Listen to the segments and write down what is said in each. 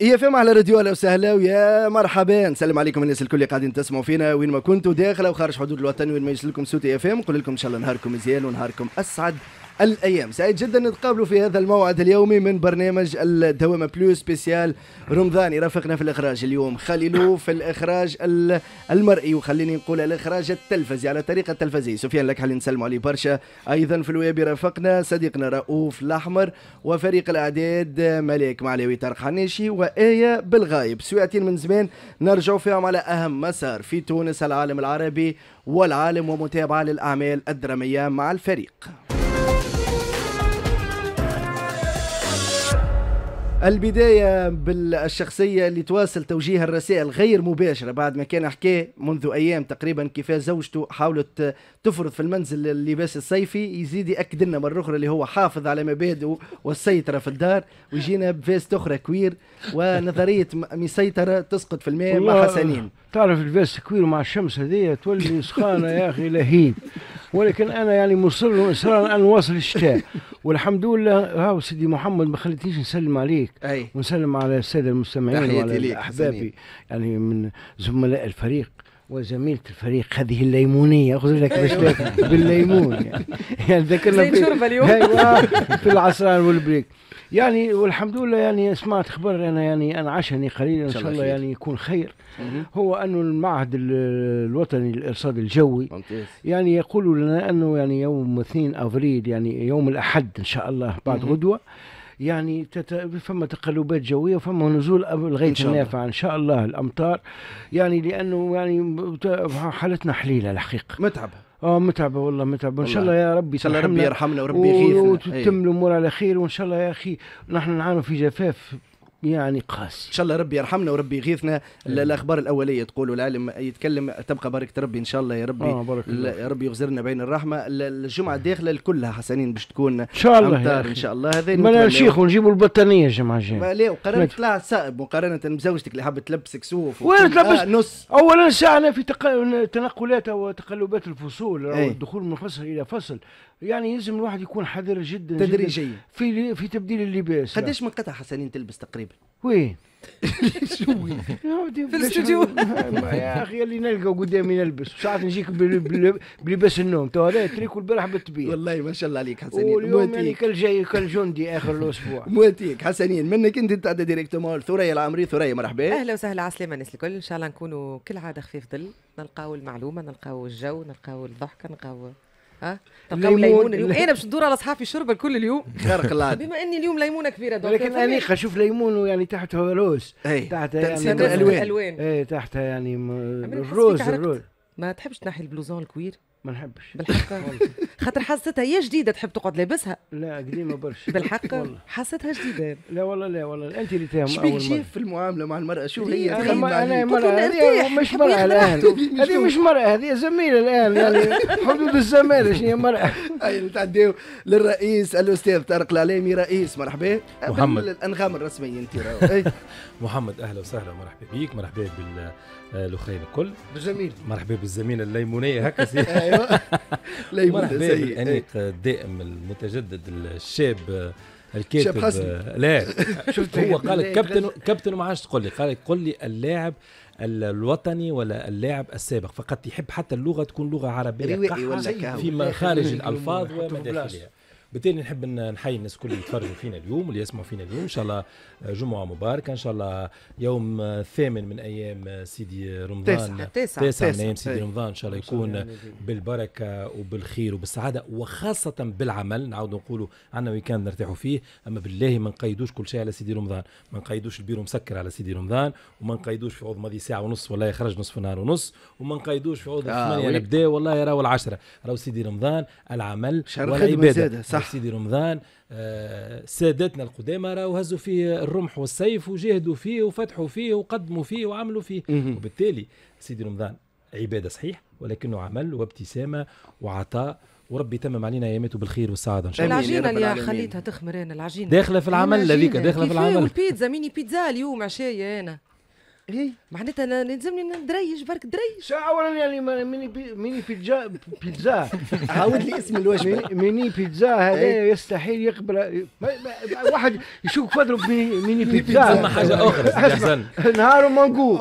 يا فهم على راديو اهلا وسهلا ويا مرحبا نسلم عليكم الناس الكل اللي قاعدين تسمعوا فينا وين ما كنتوا او خارج حدود الوطن وين ما لكم صوت يا فهم نقول لكم ان شاء الله نهاركم مزيان ونهاركم اسعد الأيام سعيد جدا نتقابلوا في هذا الموعد اليومي من برنامج الدوامة بلو سبيسيال رمضاني يرافقنا في الإخراج اليوم خليلو في الإخراج المرئي وخليني نقول الإخراج التلفزي على الطريقة التلفزية سفيان لك حالين نسلموا عليه برشا أيضا في الويب يرافقنا صديقنا رؤوف الأحمر وفريق الأعداد ملك معلوي طارق حناشي وآية بالغايب سويعتين من زمان نرجع فيهم على أهم مسار في تونس العالم العربي والعالم ومتابعة للأعمال الدرامية مع الفريق البداية بالشخصية اللي تواصل توجيه الرسائل غير مباشرة بعد ما كان حكى منذ أيام تقريبا كيف زوجته حاولت تفرض في المنزل اللباس الصيفي يزيد يأكد لنا مرة أخرى اللي هو حافظ على مبادئه والسيطرة في الدار ويجينا بفيست أخرى كوير ونظرية مسيطرة تسقط في الماء مع حسنين تعرف الفاس كبير مع الشمس هذه تولي سخانة يا أخي لهيب ولكن أنا يعني مصر إصرارا أن نواصل الشتاء والحمد لله هاو سيدي محمد ما خليتنيش نسلم عليك أي. ونسلم على السادة المستمعين وعلى أحبابي يعني من زملاء الفريق وزميلة الفريق هذه الليمونية أخذ لك باش أيوة. بالليمون يعني, يعني ذكرنا زين شوربة اليوم أيوة، في العصران والبريك يعني والحمد لله يعني سمعت خبر أنا يعني أنا عشني قليلا إن شاء الله يعني يكون خير هو أنه المعهد الوطني للإرصاد الجوي يعني يقول لنا أنه يعني يوم 2 أفريل يعني يوم الأحد إن شاء الله بعد غدوة يعني تت... فما تقلبات جويه وفما نزول لغايه النافع ان شاء الله الامطار يعني لانه يعني حالتنا حليله الحقيقه متعبه اه متعبه والله متعبه وان شاء الله يا ربي ان شاء الله ربي يرحمنا وربي يغيثنا إيه. وتتم الامور على خير وان شاء الله يا اخي نحن نعانوا في جفاف يعني قاسي ان شاء الله ربي يرحمنا وربي يغيثنا الاخبار الاوليه تقول العالم يتكلم تبقى بركه ربي ان شاء الله يا ربي آه بارك الله. ربي يغزرنا بين الرحمه الجمعه الداخله الكلها حسنين باش تكون ان شاء الله ان شاء الله هذا ما شيخ ونجيبوا البطانيه الجمعه الجايه ما لا وقررت طلع سائب مقارنه بزوجتك اللي حابه تلبسك سوف وين تلبس آه نص اولا ساعنا في تق... تنقلات وتقلبات الفصول إيه. الدخول من فصل الى فصل يعني لازم الواحد يكون حذر جدا تدريجيا جداً في في تبديل اللباس قداش من قطعه حسنين تلبس تقريبا؟ وين؟ في الاستوديو يا اخي اللي نلقى قدامي نلبس ساعات نجيك بلباس النوم تو هذا تريكو البارح بالطبيعه والله ما شاء الله عليك حسنين واليوم يعني كل كالجندي اخر الاسبوع مواتيك حسنين منك انت تعدى ديريكتومون ثريا العمري ثريا مرحبا اهلا وسهلا على السلامه الناس الكل ان شاء الله نكونوا كالعاده خفيف ظل نلقاو المعلومه نلقاو الجو نلقاو الضحكه نلقاو ها طب ليمون, ليمون اليوم إيه، انا باش ندور على صحافي شرب كل اليوم خارق الله بما اني اليوم ليمونه كبيره دونك لكن انيقه شوف ليمون يعني تحت روز إيه، تحتها يعني الالوان اي تحتها يعني الروز الروز ما تحبش تنحي البلوزون الكوير ما نحبش بالحق خاطر حاستها هي جديده تحب تقعد لابسها لا قديمه برشا بالحق حاستها جديده لا والله لا والله انت اللي تهم اول مره في المعامله مع المراه شو هي انا انا مرأة مش مرأة الان هذه مش مرأة هذه زميله الان يعني حدود الزماله شنو هي مرأة اي نتعديو للرئيس الاستاذ طارق العلامي رئيس مرحبا محمد الانغام الرسميه انت محمد اهلا وسهلا مرحبا بيك مرحبا بال الاخرين آه، الكل بالزميل مرحبا بالزميله الليمونيه هكا ايوه ليمونه مرحبا بالانيق الدائم المتجدد الشاب الكاتب حسن لا شفت هو قال كابتن كابتن ما عادش تقول لي قال قل لي اللاعب الوطني ولا اللاعب السابق فقط يحب حتى اللغه تكون لغه عربيه قحة فيما خارج الالفاظ وما داخلها بالتالي نحب نحيي الناس الكل اللي يتفرجوا فينا اليوم واللي يسمعوا فينا اليوم ان شاء الله آه، جمعه مباركه ان شاء الله يوم آه، الثامن من ايام آه، سيدي رمضان تسعة تسعة من ايام سيدي إيه. رمضان ان شاء الله يكون بالبركه وبالخير وبالسعاده وخاصه بالعمل نعاود نقولوا عندنا ويكاند نرتاحوا فيه اما بالله ما نقيدوش كل شيء على سيدي رمضان ما نقيدوش البيرو مسكر على سيدي رمضان وما نقيدوش في عوض ماضي ساعه ونص والله يخرج نصف نهار ونص وما نقيدوش في عوض آه نبدا والله راهو العشره راهو سيدي رمضان العمل والعباده صح سيدي رمضان آه، سادتنا القدامى راهو هزوا فيه الرمح والسيف وجاهدوا فيه وفتحوا فيه وقدموا فيه وعملوا فيه وبالتالي سيدي رمضان عباده صحيح ولكنه عمل وابتسامه وعطاء وربي يتمم علينا اياماته بالخير والسعاده ان شاء الله العجينه اللي خليتها تخمر انا العجينه داخله في العمل هذيك داخله في العمل والبيتزا ميني بيتزا اليوم عشايا انا ايه معناتها انا لازمني ندريش برك دريش اولا يعني ميني بي ميني بيتزا بيتزا عاود لي اسم الوجبه إيه. ميني بيتزا هذا يستحيل يقبل واحد يشوف فضله ميني بيتزا ثم حاجه اخرى احسن نهاره منقوب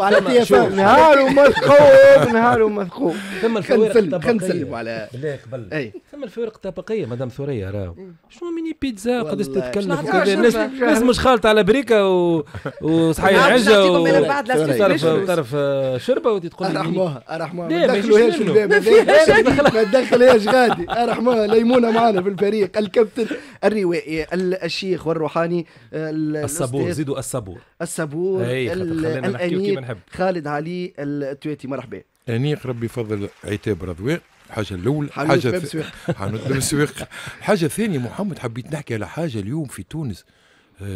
نهاره مثقوب نهاره مثقوب ثم الفوارق كنسلم على بالله قبل إيه. ثم الفرق طبقيه مدام ثريا راه إيه. شنو ميني بيتزا قداش تتكلف الناس الناس مش خالطه على بريكه و... وصحيح عجه وطرف طرف شربه وتقول تقول لي ارحموها ارحموها ما شنو ما تدخلهاش غادي ارحموها ليمونه معنا في الفريق الكابتن الروائي الشيخ والروحاني آه، الصبور زيدوا الصبور الصبور الانيق خالد علي التويتي مرحبا انيق ربي فضل عتاب رضوي الحاجه الاولى حاجه باب سويق حانوت الحاجه الثانيه محمد حبيت نحكي على حاجه اليوم في تونس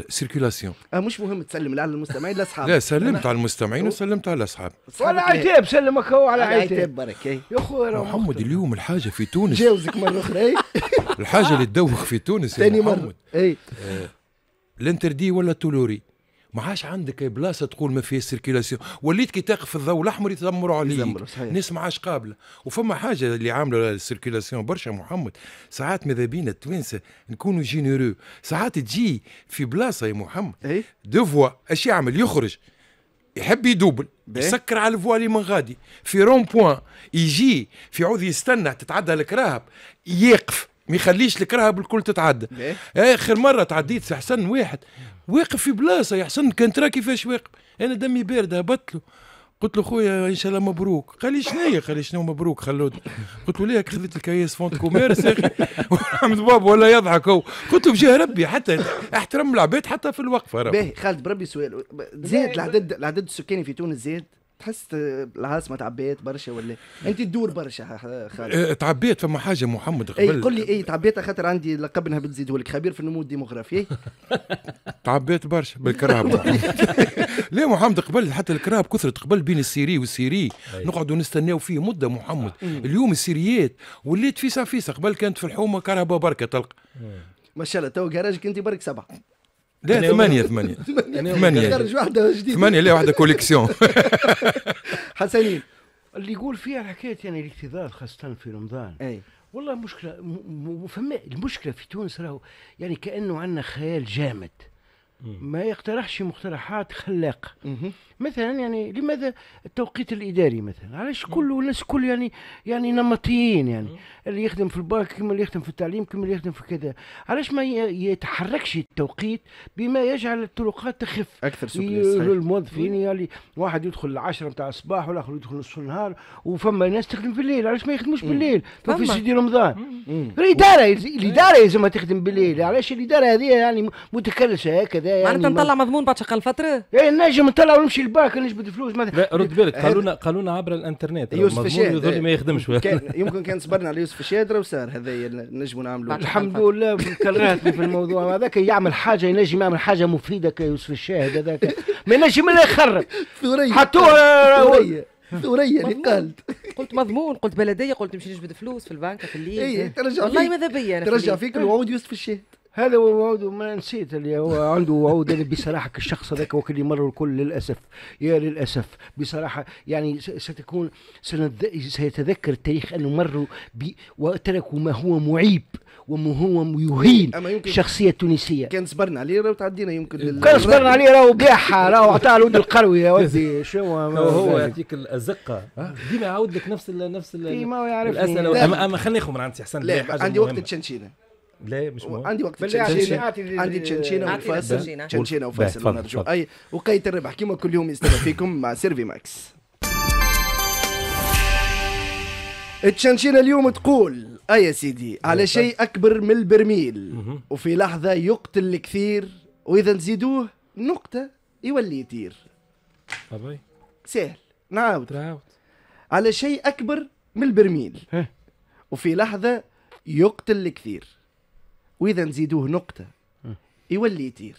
سيركيلاسيون آه،, آه مش مهم تسلم لا على المستمعين لا اصحاب لا سلمت على المستمعين وسلمت على الاصحاب ولا عتاب سلمك هو على عتاب برك يا اخويا محمد اليوم الحاجه في تونس جاوزك مره اخرى إيه؟ الحاجه اللي تدوخ في تونس ثاني مره اي الانتردي آه، ولا تولوري ما عادش عندك بلاصه تقول ما فيهاش سيركيلاسيون وليت كي تقف الضوء الاحمر يتذمروا عليك الناس ما عادش قابله وفما حاجه اللي عامله السيركيلاسيون برشا محمد ساعات ماذا بينا التوانسه نكونوا جينيرو ساعات تجي في بلاصه يا محمد ايه؟ دو فوا اش يعمل يخرج يحب يدوبل يسكر على الفوالي من غادي في رون بوان يجي في عوض يستنى تتعدى الكراهب يقف ما يخليش الكراهب الكل تتعدى اخر مره تعديت في حسن واحد واقف في بلاصه يا حسن كان ترى كيفاش واقف انا دمي بارد هبط له قلت له خويا ان شاء الله مبروك قال لي شنو قال لي شنو مبروك خلود قلت له ليه خذيت الكياس فونت كوميرس يا اخي بابا ولا يضحك هو قلت له بجاه ربي حتى احترم العباد حتى في الوقفه باهي خالد بربي سؤال زاد العدد العدد السكاني في تونس زاد تحس العاصمه تعبيت برشا ولا إيه؟ انت تدور برشا خالد إيه، تعبيت فما حاجه محمد إيه، قبل اي قول لي اي تعبيت خاطر عندي لقب بتزيد ولك لك خبير في النمو الديموغرافي تعبيت برشا بالكراب لا محمد قبل حتى الكراب كثرت قبل بين السيري والسيري نقعدوا نستناو فيه مده محمد اليوم السيريات وليت فيسا فيسا قبل كانت في الحومه كرهبه بركه تلقى ما شاء الله تو كراجك انت برك سبعه لا ثمانية ثمانية ثمانية خرج واحدة جديدة ثمانية لا واحدة كوليكسيون حسنين اللي يقول فيها حكاية يعني الاكتظاظ خاصة في رمضان أي. والله مشكلة فما المشكلة في تونس راهو يعني كأنه عندنا خيال جامد ما يقترحش مقترحات خلاقه مثلا يعني لماذا التوقيت الاداري مثلا علاش كل الناس كل يعني يعني نمطيين يعني اللي يخدم في البنك كما اللي يخدم في التعليم كما اللي يخدم في كذا علاش ما يتحركش التوقيت بما يجعل الطرقات تخف اكثر سكنيه الموظفين يعني واحد يدخل العشرة نتاع الصباح والاخر يدخل نص النهار وفما ناس تخدم في الليل علاش ما يخدموش بالليل في سيدي رمضان الاداره الاداره يلزمها تخدم بالليل علاش الاداره هذه يعني متكلسه هكذا يعني معناتها نطلع مضمون بعد شقال فتره؟ اي نجم نطلع ونمشي للباك نجبد فلوس ما رد بالك قالوا لنا قالوا لنا عبر الانترنت يوسف الشاد يظهر إيه. ما يخدمش يمكن كان صبرنا على يوسف الشاد راه صار هذايا نجموا نعملوا الحمد لله كرهتني في الموضوع هذاك يعمل حاجه ينجم يعمل حاجه مفيده كيوسف الشاهد هذاك ما ينجم الا يخرب حطوها آه، ثريا آه، ثريا اللي قالت قلت مضمون قلت بلديه قلت نمشي نجبد فلوس في البنك في الليل اي ترجع والله ماذا بيا ترجع فيك الوعود يوسف الشاهد هذا هو وعود ما نسيت اللي هو عنده وعود بصراحه الشخص هذاك وكل مره الكل للاسف يا للاسف بصراحه يعني ستكون سيتذكر التاريخ انه مروا وتركوا ما هو معيب وما هو يهين الشخصيه التونسيه كان صبرنا عليه راهو تعدينا يمكن إيه، لل... كان صبرنا عليه راهو بيعها راهو عطاها الود القروي يا ودي شنو هو يعطيك الازقه ديما يعاود لك نفس الـ نفس ال الاسئله اما خلينا ناخذ من عندي احسن لا عندي وقت تشنشينا لا مش مهم عندي وقت عندي تشنشينا وفاصل تشنشينا وفاصل ونرجو اي وقيت الربح كيما كل يوم يستمع فيكم مع سيرفي ماكس التشنشينا اليوم تقول أي يا سيدي على شيء أكبر من البرميل وفي لحظة يقتل الكثير وإذا نزيدوه نقطة يولي يطير سهل نعاود نعاود على شيء أكبر من البرميل وفي لحظة يقتل الكثير واذا نزيدوه نقطه يولي يطير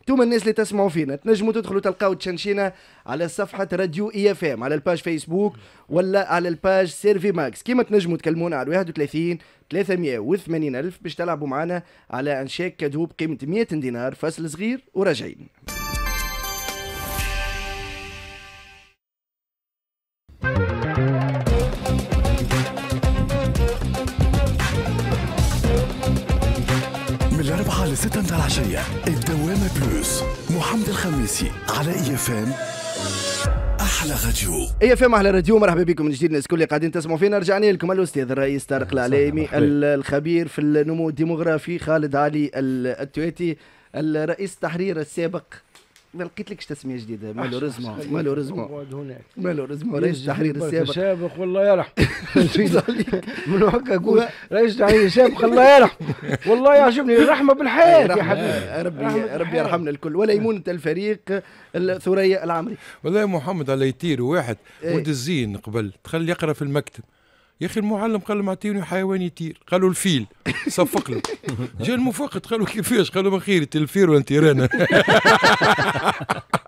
انتم الناس اللي تسمعوا فينا تنجموا تدخلوا تلقاو تشنشينا على صفحه راديو اي اف ام على الباج فيسبوك ولا على الباج سيرفي ماكس كيما تنجموا تكلمونا على 31 380 الف باش تلعبوا معنا على انشاك كادو بقيمه 100 دينار فصل صغير وراجعين المصرية الدوامة بلوس محمد الخميسي على اي اف ام احلى راديو اي اف ام احلى راديو مرحبا بكم من جديد الناس الكل اللي قاعدين تسمعوا فينا رجعنا لكم الاستاذ الرئيس طارق العليمي الخبير في النمو الديموغرافي خالد علي التويتي الرئيس التحرير السابق ما لقيت لكش تسميه جديده مالوريزمون مالوريزمون مالوريزمون رئيس التحرير السابق السابق والله يرحم من هكا قول رئيس التحرير السابق الله يرحم والله يعجبني الرحمه بالحياه يا حبيبي ربي ربي يرحمنا الكل ولا يمون انت الفريق ثريا العمري والله محمد على يطير واحد إيه. ودزين قبل تخلي يقرا في المكتب يا اخي المعلم قال لهم اعطيوني حيوان يطير قالوا الفيل صفق له جاء المفقد قالوا كيفاش قالوا بخير الفيل ولا رانا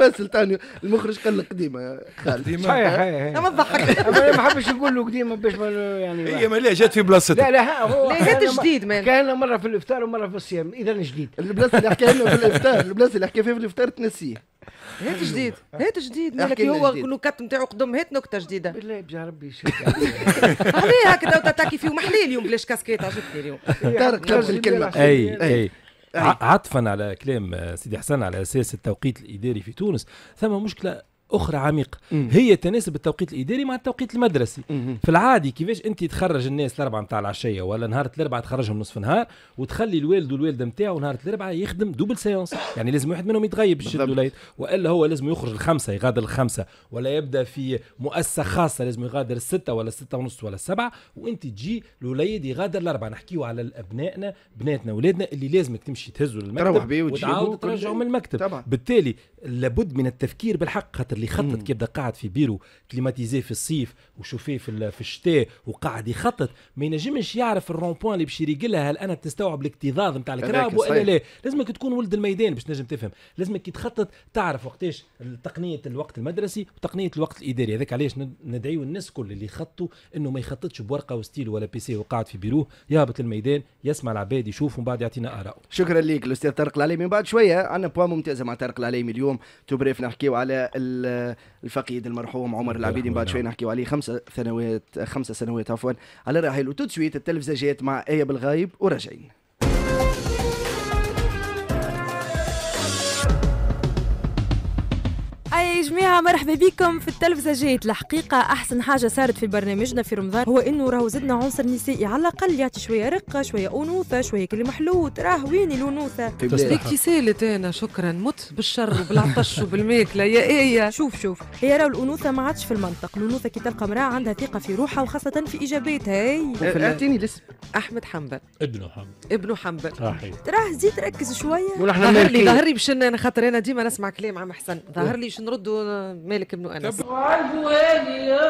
فسلطان المخرج قال لك قديمه خالد قديمه صحيح ما تضحك ما حبش نقول له قديمه باش يعني هي ما جات في بلاصتها لا لا هو جات جديد ما كان مره في الافطار ومره في الصيام اذا جديد البلاصه اللي حكى لنا في الافطار البلاصه اللي حكى فيها في الافطار تنسيه هات أيوة. جديد هات جديد مالك هو النكت نتاعو قدم هات نكته جديده بالله يا ربي عليه هكذا تاتاكي فيه محلي اليوم بلاش كاسكيت عجبتني اليوم طارق كلمه الكلمه اي اي عطفا على كلام سيدي حسن على اساس التوقيت الاداري في تونس ثم مشكله اخرى عميقه هي تناسب التوقيت الاداري مع التوقيت المدرسي مم. في العادي كيفاش انت تخرج الناس الاربعه نتاع العشيه ولا نهار الاربعه تخرجهم نصف نهار وتخلي الوالد والوالده نتاعو نهار الاربعه يخدم دوبل سيونس يعني لازم واحد منهم يتغيب يشد الوليد والا هو لازم يخرج الخمسه يغادر الخمسه ولا يبدا في مؤسسه خاصه لازم يغادر السته ولا السته ونص ولا السبعه وانت تجي الوليد يغادر الاربعه نحكيو على ابنائنا بناتنا ولادنا اللي لازمك تمشي تهزوا للمكتب تروح بيه وتعاود ترجعهم من المكتب طبعا. بالتالي لابد من التفكير بالحق خاطر اللي خطط كي قاعد في بيرو كليماتيزي في الصيف وشوفيه في, في الشتاء وقاعد يخطط ما ينجمش يعرف الرون بوان اللي باش يريقلها هل انا تستوعب الاكتظاظ نتاع الكراب ولا لا لازمك تكون ولد الميدان باش تنجم تفهم لازمك كي تخطط تعرف وقتاش تقنيه الوقت المدرسي وتقنيه الوقت الاداري هذاك علاش ندعيو الناس الكل اللي يخطوا انه ما يخططش بورقه وستيل ولا بيسي وقاعد في بيروه يهبط للميدان يسمع العباد يشوف ومن بعد يعطينا اراءه شكرا لك الاستاذ طارق العليمي من بعد شويه عندنا بوان ممتازه مع طارق العليمي اليوم تو بريف نحكيو على الفقيد المرحوم عمر العبيدي بعد شوي نعم. نحكي عليه خمسة سنوات خمسة سنوات عفوا على رحيل وتو سويت التلفزه جات مع آية بالغايب ورجعين يا جماعه مرحبا بكم في التلفزة جيت الحقيقه احسن حاجه صارت في برنامجنا في رمضان هو انه راهو زدنا عنصر نسائي على الاقل يعطي شويه رقه شويه انوثه شويه كلمه حلوت راه وين الانوثه ليك سالت انا شكرا مت بالشر وبالعطش وبالماكله يا ايه شوف شوف هي راهو الانوثه ما عادش في المنطق الانوثه كي تلقى امراه عندها ثقه في روحها وخاصه في اجاباتها اي اعطيني الاسم احمد حنبل ابنه حنبل ابنه حنبل صحيح راه زيد ركز شويه ظهر لي ظهر لي باش انا خاطر انا ديما نسمع كلام عم حسن ظهر إيه. لي باش نرد عنده مالك بن انس يا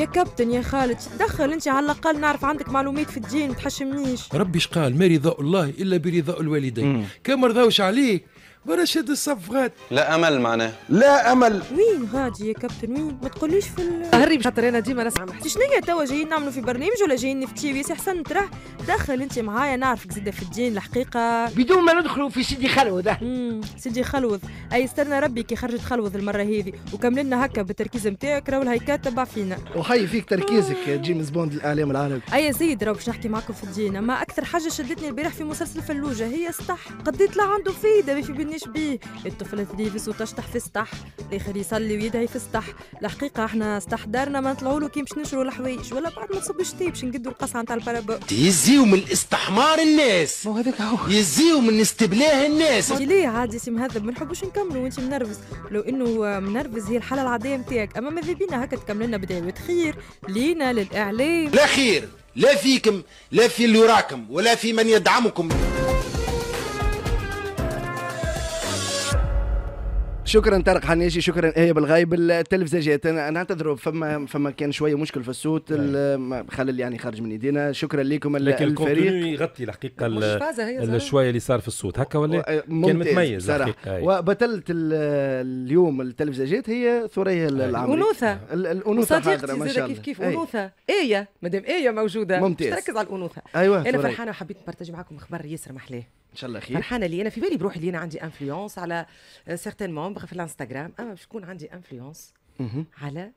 يا كابتن يا خالد دخل انت على الاقل نعرف عندك معلومات في الدين ما تحشمنيش ربي قال ما رضاء الله الا برضاء الوالدين كان رضاوش عليك برشد الصفغات لا امل معناه لا امل وين غادي يا كابتن وين ما تقوليش في الهري خاطر انا ديما نسمع محتاج شنو هي توا جايين نعملوا في برنامج ولا جايين نفتيو يا حسن تراه دخل انت معايا نعرفك زاده في الدين الحقيقه بدون ما ندخلوا في سيدي خلوذ سيدي خلوذ اي استنى ربي كي خرجت خلوذ المره هذه وكملنا هكا بالتركيز نتاعك راهو الهيكات تبع فينا وحي فيك تركيزك جيمس بوند الاعلام العربي اي زيد راهو باش نحكي معاكم في الدين اما اكثر حاجه شدتني البارح في مسلسل فلوجه هي الصح قد طلع عنده فايده في منيش بيه الطفل اللي في وتشطح في سطح الاخر يصلي ويدعي في سطح الحقيقه احنا سطح دارنا ما نطلعوا له كي مش نشروا الحوايج ولا بعد ما تصب الشتي باش نقدوا القصعه نتاع البارابو يزيو من استحمار الناس مو هذاك هو يزيو من استبلاه الناس ليه عادي سي مهذب ما نحبوش نكملوا وانت منرفز لو انه منرفز هي الحاله العاديه نتاعك اما ماذا بينا هكا تكمل لنا بدعوه خير لينا للاعلام لا خير لا فيكم لا في اللي وراكم ولا في من يدعمكم شكرا طارق حنيشي شكرا ايه بالغايب التلفزه انا نعتذر فما فما كان شويه مشكل في الصوت نعم. خلل يعني خرج من ايدينا شكرا لكم لكن الفريق يغطي الحقيقه الشويه اللي صار في الصوت هكا ولا كان متميز الحقيقه وبطلت اليوم التلفزه هي ثريا العمري الانوثه الانوثه حاضره ما شاء الله كيف كيف انوثه ايه مادام ايه موجوده ممتاز تركز على الانوثه ايوه انا فرحانه وحبيت نبارتاج معكم خبر ياسر محلاه ان شاء الله خير فرحانه لي انا في بالي بروحي لي انا عندي انفلونس على مومبغ في الانستغرام اما باش يكون عندي انفلونس على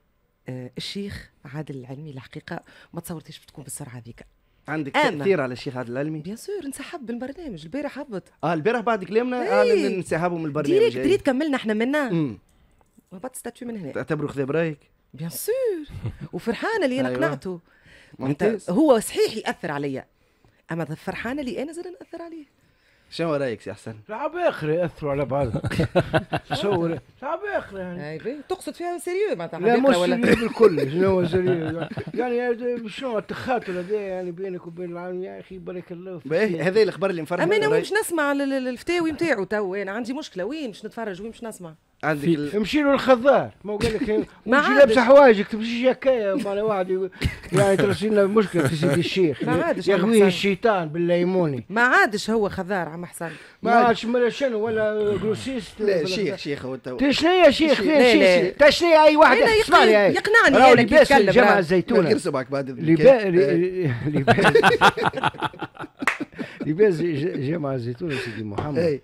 آه، الشيخ عادل العلمي الحقيقه ما تصورتيش بتكون بالسرعه ذيك عندك تاثير على الشيخ عادل العلمي بيان سور انسحب من البرنامج البارح هبط اه البارح بعد كلامنا ايه. انسحابه من البرنامج ديريكت دريت كملنا احنا منا هبط ستاتيو من هنا تعتبره خذا برايك بيان سور وفرحانه اللي انا أيوة. قنعته ممتاز هو صحيح ياثر عليا اما فرحانه اللي انا زاد ناثر عليه شنو رايك يا حسن؟ لعب اخري ياثروا على بعض شو لعب اخري يعني إيه، تقصد فيها سيريو معناتها لا مش ولا بالكل شنو سيريو يعني, يعني شنو التخاطر هذا يعني بينك وبين العالم يا اخي بارك الله فيك هذا الاخبار اللي مفرح انا وين باش نسمع الفتاوي نتاعو تو انا إيه، عندي مشكله وين باش نتفرج وين باش نسمع عندك ال... امشي له الخضار ما هو قال لك امشي لابس حوايجك تمشي هكايا مال واحد يعني لنا مشكله في سيدي الشيخ ما عادش يغويه الشيطان بالليموني ما عادش هو خضار عم حسن ما عادش ولا شنو ولا جروسيست لا شيخ شيخ هو تو شنو يا شيخ فين شيخ شنو اي واحد اسمعني يقنعني انا كيف لباس جمع الزيتونه آه. لباس لباس جامعة الزيتون سيدي محمد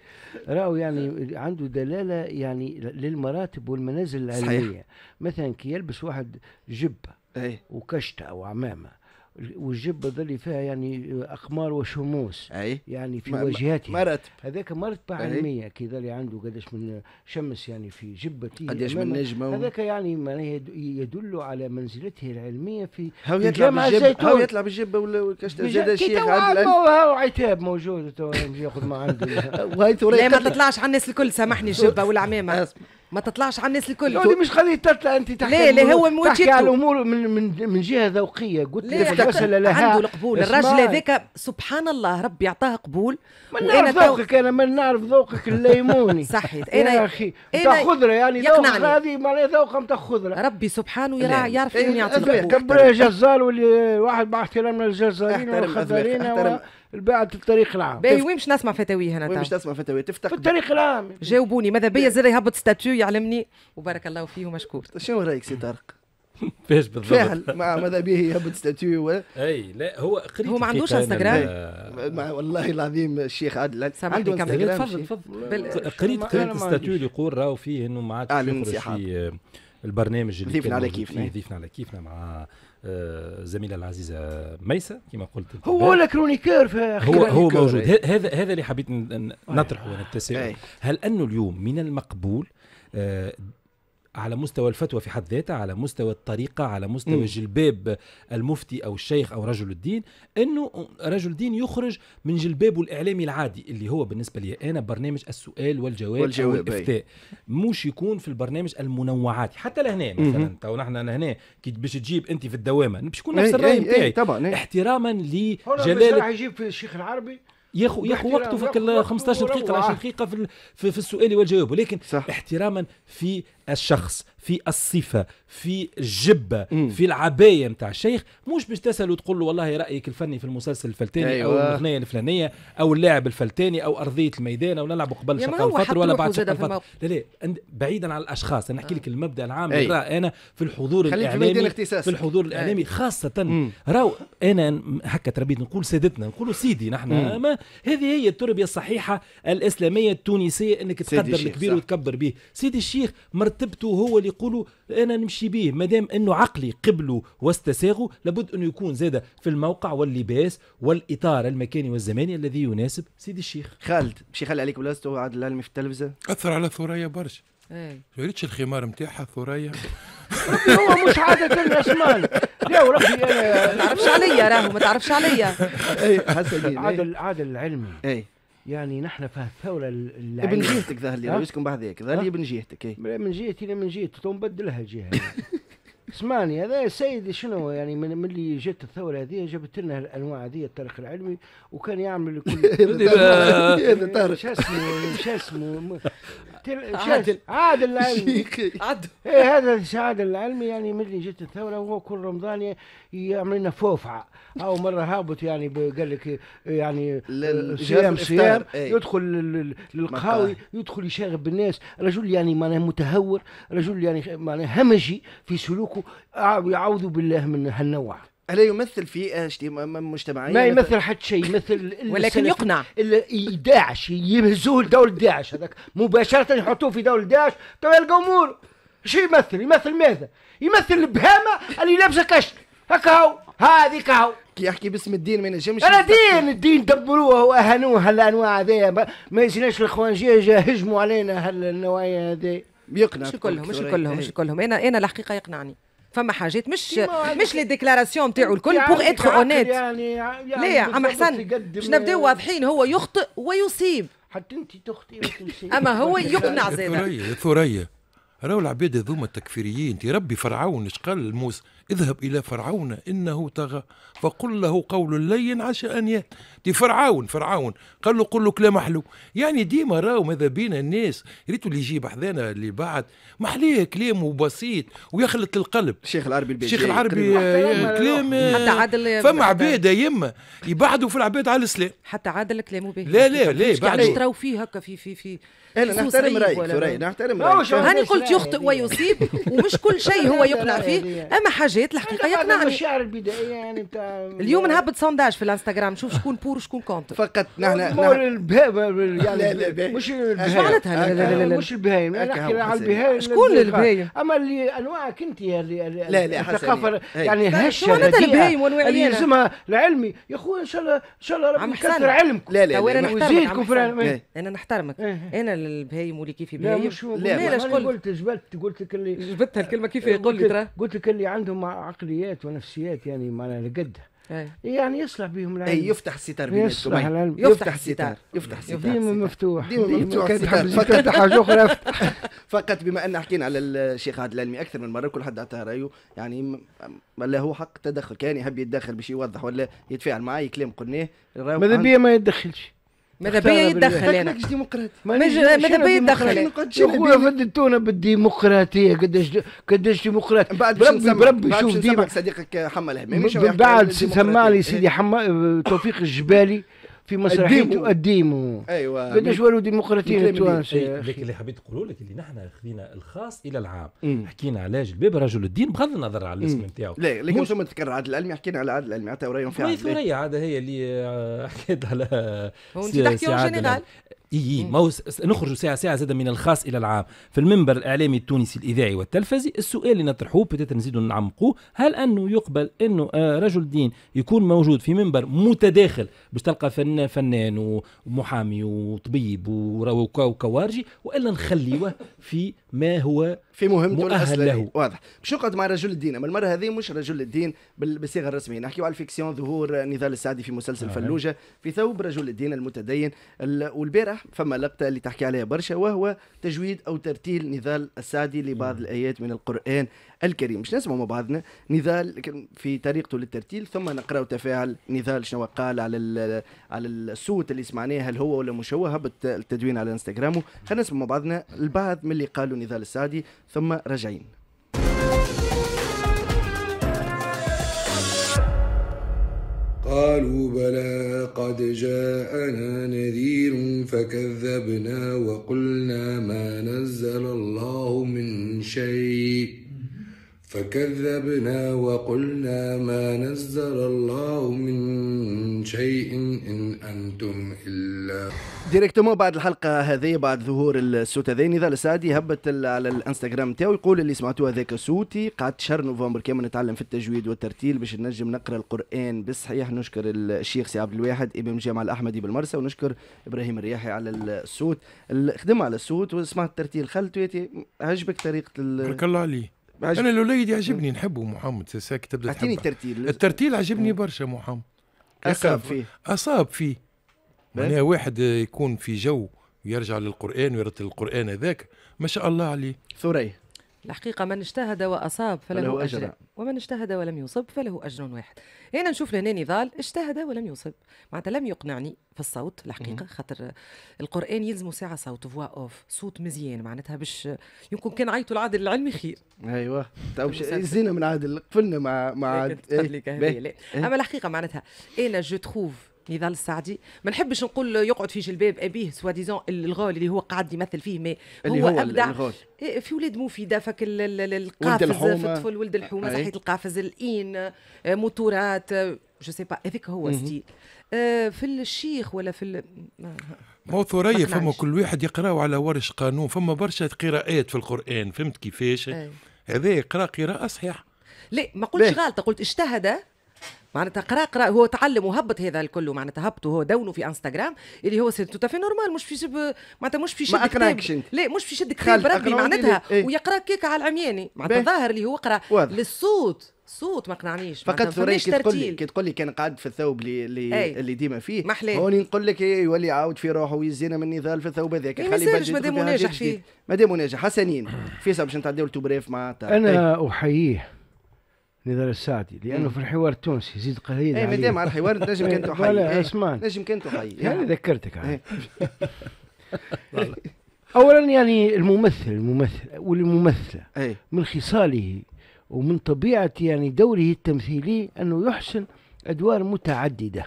راهو يعني عنده دلالة يعني للمراتب والمنازل العلمية صحيح. مثلا كي يلبس واحد جبة وكشتة أو عمامة والجبه ظل فيها يعني اقمار وشموس أي؟ يعني في وجهاتها مرتب هذاك مرتبه علميه كي ظل عنده قداش من شمس يعني في جبته قداش من نجمه هذاك يعني معناها يدل على منزلته العلميه في هاو يطلع بالجبه هو يطلع بالجبه ولا كاش زاد الشيخ عبد هو عتاب موجود ياخذ ما عنده وهي لا ما تطلعش على الناس الكل سامحني الجبه والعمامه ما تطلعش على الناس الكل قولي مش خليه تطلع انت تحكي لا لا هو موجهته تحكي على الامور من من من جهه ذوقيه قلت لك لا لها عنده القبول الراجل هذاك سبحان الله ربي اعطاه قبول ما نعرف ذوقك انا ما نعرف ذوقك الليموني صحيت انا يا اخي نتاع خضره يعني ذوق هذه معناها ذوقها نتاع خضره ربي سبحانه يعرف إيه، يعطي القبول كبر جزار واللي واحد مع احترامنا للجزارين والخضرين بعد التاريخ العام باهي وين باش نسمع فتاوي هنا وين باش نسمع فتاوي تفتح في التاريخ العام جاوبوني ماذا بيا زاد يهبط ستاتيو يعلمني وبارك الله فيه ومشكور شنو رايك سي طارق؟ فاش بالضبط فاهم مع ماذا به يهبط ستاتيو و... اي لا هو قريت هو ما عندوش انستغرام آه والله العظيم الشيخ عادل عنده انستغرام تفضل تفضل قريت قريت ستاتيو اللي يقول راهو فيه انه ما عادش آه، يخرج في آه، البرنامج اللي ضيفنا على كيفنا إيه، ضيفنا على كيفنا مع الزميله آه، العزيزه ميسه كما قلت هو ولا كرونيكور هو هو موجود هذا هذا اللي حبيت نطرحه ونتساءل هل انه اليوم من المقبول آه، على مستوى الفتوى في حد ذاتها على مستوى الطريقة على مستوى م. جلباب المفتي أو الشيخ أو رجل الدين أنه رجل الدين يخرج من جلبابه الإعلامي العادي اللي هو بالنسبة لي أنا برنامج السؤال والجواب, والجواب والإفتاء مش يكون في البرنامج المنوعات حتى لهنا مثلا تو نحن هنا كي باش تجيب أنت في الدوامة باش يكون نفس الرأي بتاعي طبعا احتراما لجلال هنا يجيب في الشيخ العربي ياخو ياخو وقته في 15 دقيقه 20 دقيقه في في, في السؤال والجواب ولكن صح. احتراما في الشخص في الصفه في الجبه مم. في العبايه نتاع الشيخ مش باش تسأل وتقول له والله رايك الفني في المسلسل الفلتاني أيوة. او الاغنيه الفلانيه او اللاعب الفلتاني او ارضيه الميدان او نلعب قبل شق الفطر ولا بعد شق الفطر لا لا بعيدا عن الاشخاص انا نحكي آه. لك المبدا العام اللي أيوة. انا في الحضور الاعلامي في, في الحضور الاعلامي أي. أيوة. خاصه راهو انا هكا تربيت نقول سيدتنا نقولوا سيدي نحن ما هذه هي التربيه الصحيحه الاسلاميه التونسيه انك تقدر الكبير وتكبر به سيدي الشيخ مرت رتبته هو اللي يقولوا انا نمشي به ما دام انه عقلي قبله واستساغه لابد انه يكون زاده في الموقع واللباس والاطار المكاني والزماني الذي يناسب سيدي الشيخ خالد مش يخلي عليك بلاصته عاد العلمي في التلفزه اثر على ثريا برشا ايه ريتش الخمار نتاعها ثريا هو مش عادة الأشمال وربي انا ما تعرفش عليا راهو ما تعرفش عليا إيه، إيه. عادل عادل العلمي ايه يعني نحن في الثوره اللي ابن جهتك ذا اللي بعد هيك ذا اللي ابن جهتك إيه. من جهتي من جهتي تو نبدلها جهه اسمعني هذا سيدي شنو يعني من ملي جت الثوره هذه جابت لنا الانواع هذه التاريخ العلمي وكان يعمل كل شو اسمه شو اسمه عادل عادل العلمي عادل ايه هذا عادل العلمي يعني ملي جت الثوره وهو كل رمضان يعمل لنا فوفعه او مره هابط يعني قال لك يعني آه، صيام صيام إيه. يدخل للقهاوي يدخل يشاغب الناس رجل يعني معناه متهور رجل يعني معناه همجي في سلوكه يشوفوا يعوذوا بالله من هالنوع ألا يمثل في مجتمعية ما يمثل حتى شيء يمثل ولكن يقنع داعش يهزوه لدولة داعش هذاك مباشرة يحطوه في دولة داعش ترى طيب الجمهور شو يمثل؟ يمثل ماذا؟ يمثل البهامة اللي لابسة كشك هكا هو هذيك هو كي يحكي باسم الدين ما ينجمش انا دين الدين دبروه واهانوه هالانواع هذيا ما يجيناش الخوانجيه هجموا علينا هالنوايا هذي يقنع مش كلهم مش كلهم مش إيه. كلهم انا انا الحقيقه يقنعني فما حاجات مش مش لي ديكلاراسيون نتاعو يعني الكل بوغ اتر اونيت لا ليه عم حسن باش نبداو آه، واضحين هو يخطئ ويصيب حتى انت تخطئي وتنسي اما هو يقنع زيد ثريا ثريا راهو العباد هذوما التكفيريين ربي فرعون اش قال لموسى اذهب الى فرعون انه طغى فقل له قول لين عسى ان يهد دي فرعون فرعون قال له قل له كلام حلو يعني ديما راهو ماذا بينا الناس ريتو اللي يجي بحذانا اللي بعد محليه كلام وبسيط ويخلط القلب الشيخ العربي البيجي الشيخ العربي آه، كلام آه، حتى عادل فما عباد يما يبعدوا في العباد على السلام حتى عادل كلامه به لا لا لا, لا بعد فيه هكا في في في انا إيه، نحترم رايك سوري نحترم رايك هاني قلت يعني. يخطئ ويصيب ومش كل شيء هو يقنع فيه اما حاجات الحقيقه يقنعني الشعر البدائيه يعني بتاع اليوم نهبط سونداج في الانستغرام نشوف شكون بور وشكون كونتر فقط نحن البهابه يعني مش معناتها لا لا لا مش البهايم نحكي على البهايم شكون البهايم اما اللي انواعك انت لا لا الثقافه يعني هشه شو معناتها البهايم وانواع اللي يلزمها العلمي يا خويا ان شاء الله ان شاء الله ربي يكثر علمك لا لا انا نحترمك انا نحترمك إيه، انا إيه. البهايم ولي كيفي بهايم لا مش هو لا, لا, لا قلت, قلت جبت قلت لك اللي جبت الكلمه كيف يقول لي ترى قلت لك اللي عندهم عقليات ونفسيات يعني معناها لقدها يعني يصلح بهم العلم اي يفتح الستار بيناتكم يفتح العلم يفتح الستار يفتح الستار ديما مفتوح ديما مفتوح الستار فقط حاجه اخرى فقط بما ان حكينا على الشيخ عادل العلمي اكثر من مره كل حد اعطاه رايه يعني ولا هو حق تدخل كان يحب يتدخل باش يوضح ولا يتفاعل معي كلام قلناه ماذا بيا ما يتدخلش ماذا بيا يتدخل انا ماذا بيا يتدخل خويا فدتونا بالديمقراطيه قداش قداش ديمقراط بربي بربي شوف ديما صديقك الهمامي من بعد سمعني سيدي حما آه، توفيق الجبالي في مسرحيه الديمو, ايوه قداش والو ديمقراطيين التوانسه إيه، لكن اللي حبيت تقولوا لك اللي نحن خذينا الخاص الى العام مم. حكينا على جلباب رجل الدين بغض النظر على الاسم نتاعو لا لكن ثم تذكر عادل العلمي حكينا على عادل العلمي حتى وريهم فيها ثريا عاده هي اللي آه، حكيت على هو انت تحكي اي ما نخرج ساعه ساعه زاد من الخاص الى العام في المنبر الاعلامي التونسي الاذاعي والتلفزي السؤال اللي نطرحوه بتاتا نزيدوا نعمقوه هل انه يقبل انه آه، رجل دين يكون موجود في منبر متداخل باش تلقى فن فنان ومحامي وطبيب وكوارجي والا نخليوه في ما هو في مهمته مؤهل له واضح مش نقعد مع رجل الدين اما المره هذه مش رجل الدين بالصيغه الرسميه نحكيو على الفيكسيون ظهور نضال السعدي في مسلسل آه. فلوجه في ثوب رجل الدين المتدين والبارح فما لقطه اللي تحكي عليها برشا وهو تجويد او ترتيل نضال السعدي لبعض الايات من القران الكريم مش نسمعوا مع بعضنا نضال في طريقته للترتيل ثم نقرا تفاعل نضال شنو قال على على الصوت اللي سمعناه هل هو ولا مش هو هبط التدوين على انستغرامه خلينا نسمع مع بعضنا البعض من اللي قالوا نضال السعدي ثم راجعين قالوا بلى قد جاءنا نذير فكذبنا وقلنا ما نزل الله من شيء فكذبنا وقلنا ما نزل الله من شيء إن أنتم إلا ديريكتومون بعد الحلقة هذه بعد ظهور الصوت هذا نضال السعدي هبت على الانستغرام تاعو يقول اللي سمعتوه هذاك صوتي قعدت شهر نوفمبر كامل نتعلم في التجويد والترتيل باش نجم نقرا القرآن بالصحيح نشكر الشيخ سي عبد الواحد إمام جامع الأحمدي بالمرسى ونشكر إبراهيم الرياحي على الصوت الخدمة على الصوت وسمعت الترتيل خلت عجبك طريقة ال... بارك الله عليه عجب. انا الوليد يعجبني نحبه محمد ساك تبدا اعطيني الترتيل الترتيل عجبني برشا محمد اصاب فيه اصاب فيه معناها واحد يكون في جو يرجع للقران ويرتل القران هذاك ما شاء الله عليه ثريا الحقيقة من اجتهد وأصاب فله, فله أجر. ومن اجتهد ولم يصب فله أجر واحد هنا نشوف لهنا نضال اجتهد ولم يصب معناتها لم يقنعني في الصوت الحقيقة خاطر القرآن يلزم ساعة صوت فوا أوف صوت مزيان معناتها باش يمكن كان عيطوا العادل العلمي خير أيوة زينا من عادل قفلنا مع مع إيه، عادل إيه، إيه. أما الحقيقة معناتها أنا جو تخوف نضال السعدي ما نحبش نقول يقعد في جلباب ابيه سوا ديزون الغول اللي هو قاعد يمثل فيه ما هو, هو ابدع إيه، في ولاد مفيده فك القافز في الطفل ولد الحومه صحيح القافز الاين آه، موتورات جو سي با هذاك هو ستيل آه، في الشيخ ولا في ال... هو ثريا فما كل واحد يقراو على ورش قانون فما برشا قراءات في القران فهمت كيفاش هذا يقرا قراءه صحيحه لا ما قلتش غلطه قلت اجتهد معناتها قرا قرا هو تعلم وهبط هذا الكل معناتها هبطه هو دونه في انستغرام اللي هو سي توتافي نورمال مش في شب معناتها مش في شد كتاب لا مش في شد كتاب ربي معناتها إيه؟ ويقرا كيك على العمياني معناتها ظاهر اللي هو قرا للصوت صوت ما قنعنيش فقط ثريا كي تقول لي كي تقول لي كان قاعد في الثوب اللي اللي, إيه. اللي ديما فيه محلي. هوني نقول لك إيه، يولي يعاود في روحه ويزينا من نضال في الثوب هذاك إيه، خلي بالك دام ناجح فيه ما دام ناجح حسنين فيصل باش نتعداو لتوبريف مع انا احييه نزار السعدي لانه في الحوار التونسي زيد قليل اي ما دام على الحوار نجم كنت حي إيه، عثمان نجم كنت حي يعني, يعني. ذكرتك إيه. اولا يعني الممثل الممثل والممثله إيه. من خصاله ومن طبيعه يعني دوره التمثيلي انه يحسن ادوار متعدده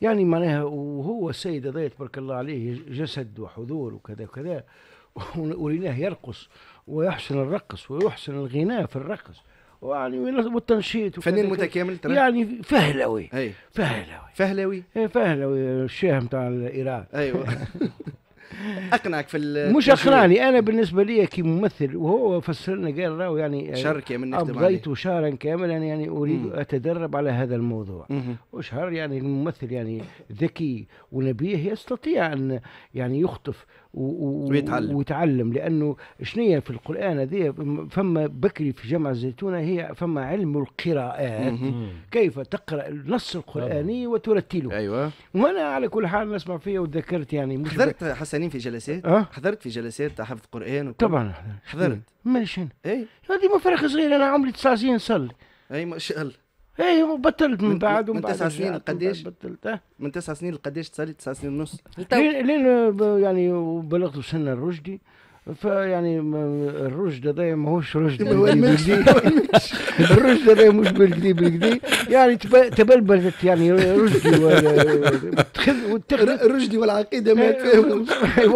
يعني معناها وهو السيد هذا تبارك الله عليه جسد وحضور وكذا وكذا وريناه يرقص ويحسن الرقص ويحسن الغناء في الرقص يعني والتنشيط فنان متكامل ترى يعني فهلوي أي. فهلوي فهلوي إيه، فهلوي الشاه نتاع ايران ايوه اقنعك في مش اقنعني انا بالنسبه لي كممثل وهو فسر لنا قال راهو يعني آه، شهر كامل نخدم قضيت شهرا كاملا يعني اريد مم. اتدرب على هذا الموضوع مم. وشهر يعني الممثل يعني ذكي ونبيه يستطيع ان يعني يخطف و... ويتعلم ويتعلم لانه شنية في القران هذه فما بكري في جمع الزيتونه هي فما علم القراءات كيف تقرا النص القراني وترتله ايوه وانا على كل حال نسمع فيها وتذكرت يعني مش حضرت ب... حسنين في جلسات أه؟ حضرت في جلسات حفظ قران وكل. طبعا حضرت, حضرت. ماشي اي هذه مفرخ صغير انا عمري سنين نصلي اي ما شاء الله اي وبطلت من بعد من تسع سنين قديش بطلت من تسع سنين لقداش تصلي تسع سنين ونص لين آه، يعني بلغت سن الرشدي فيعني الرشد هذا ماهوش رشد الرشد هذا مش بالكدي بالكدي يعني تبلبلت يعني رشدي رشدي والعقيده ما إيه، تفهمهمش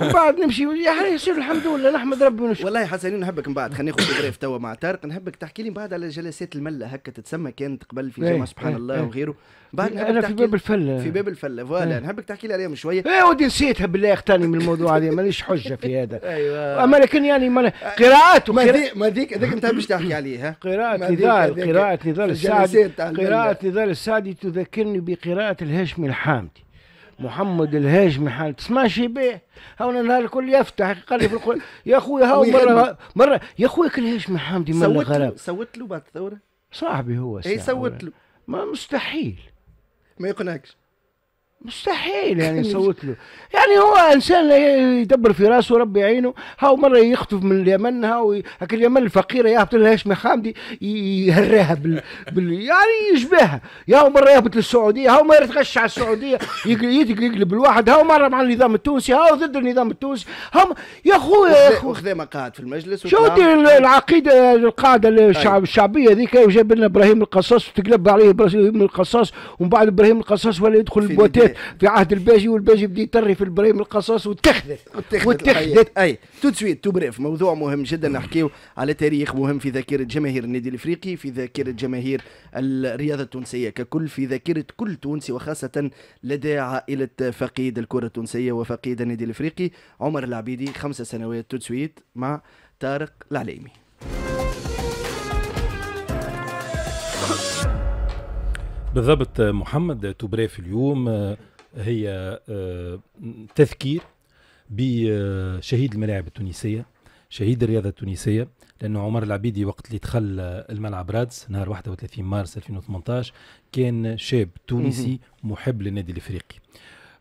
وبعد نمشي يعني يصير الحمد لله نحمد ربي ونشكر والله حسن نحبك من بعد خلينا ناخذ بريف توا مع طارق نحبك تحكي لي من بعد على جلسات المله هكا تتسمى كانت قبل في إيه، جامعه سبحان إيه، الله وغيره بعد انا في باب الفله في باب الفله فوالا نحبك تحكي لي عليهم شويه ايه ودي نسيتها بالله اختاني من الموضوع هذا مانيش حجه في هذا ايوه اما لكن يعني ما قراءات ما ذيك ذيك ذيك انت باش تحكي عليها قراءة نضال قراءة نضال السعدي قراءة نضال السعدي تذكرني بقراءة الهاشمي الحامدي محمد الهاشمي حال شي بيه هاو النهار الكل يفتح قال لي في يا خويا هاو مره مره يا خويا كل هاشمي حامدي له الغرام سوت له بعد الثوره صاحبي هو اي سوت له ما مستحيل ما يقنعكش مستحيل يعني صوت له يعني هو انسان يدبر في راسه ربي يعينه هاو مره يخطف من اليمن هاو هاك اليمن الفقيره يهبط لها هاشم حامدي يهراها بال... بال... يعني يشبهها يا مره يهبط للسعوديه هاو مره يتغش على السعوديه يقلب يقلب الواحد هاو مره مع النظام التونسي هاو ضد النظام التونسي هم يا خويا يا خويا وخذ مقاعد في المجلس شو دي العقيده القاعده طيب. الشعب الشعبيه ذيك وجاب لنا ابراهيم القصاص وتقلب عليه ابراهيم القصاص ومن بعد ابراهيم القصاص ولا يدخل البوتات في عهد الباجي والباجي بدا يطري في البريم القصاص وتخذت وتخذت اي تو سويت تو بريف موضوع مهم جدا نحكيو على تاريخ مهم في ذاكره جماهير النادي الافريقي في ذاكره جماهير الرياضه التونسيه ككل في ذاكره كل تونسي وخاصه لدى عائله فقيد الكره التونسيه وفقيد النادي الافريقي عمر العبيدي خمس سنوات تو مع طارق العليمي بالضبط آه، محمد في اليوم آه، هي آه، تذكير بشهيد الملاعب التونسية شهيد الرياضة التونسية لأنه عمر العبيدي وقت اللي دخل الملعب رادس نهار 31 مارس 2018 كان شاب تونسي محب للنادي الإفريقي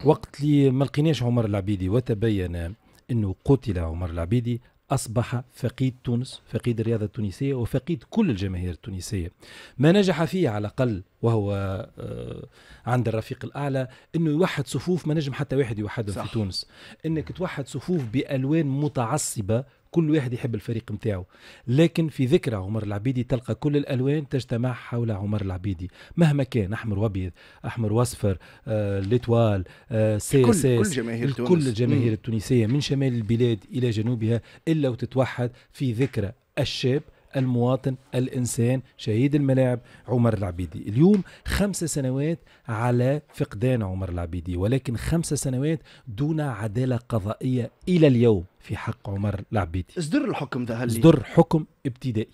وقت اللي ما لقيناش عمر العبيدي وتبين أنه قتل عمر العبيدي أصبح فقيد تونس فقيد الرياضة التونسية وفقيد كل الجماهير التونسية ما نجح فيه على الأقل وهو آه، عند الرفيق الأعلى أنه يوحد صفوف ما نجم حتى واحد يوحدهم في تونس أنك توحد صفوف بألوان متعصبة كل واحد يحب الفريق نتاعو لكن في ذكرى عمر العبيدي تلقى كل الالوان تجتمع حول عمر العبيدي مهما كان احمر وابيض احمر واصفر آه ليتوال آه سي كل, كل جماهير كل الجماهير التونسيه من شمال البلاد الى جنوبها الا وتتوحد في ذكرى الشاب المواطن الإنسان شهيد الملاعب عمر العبيدي اليوم خمس سنوات على فقدان عمر العبيدي ولكن خمس سنوات دون عدالة قضائية إلى اليوم في حق عمر العبيدي اصدر الحكم ده هل اصدر حكم ابتدائي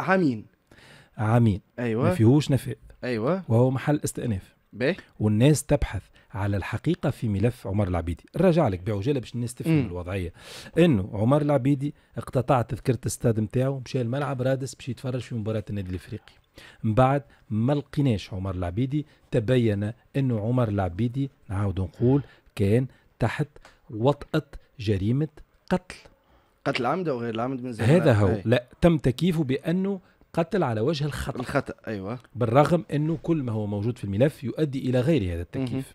عامين عامين أيوة ما فيهوش نفاق أيوة وهو محل استئناف بيه؟ والناس تبحث على الحقيقة في ملف عمر العبيدي رجع لك بعجالة باش الناس تفهم الوضعية أنه عمر العبيدي اقتطع تذكرة استاد نتاعو مشى الملعب رادس باش يتفرج في مباراة النادي الإفريقي من بعد ما لقيناش عمر العبيدي تبين أنه عمر العبيدي نعاود نقول كان تحت وطأة جريمة قتل قتل عمد أو غير العمد من زمان هذا هو أي. لا تم تكييفه بأنه قتل على وجه الخطأ الخطأ أيوة بالرغم أنه كل ما هو موجود في الملف يؤدي إلى غير هذا التكييف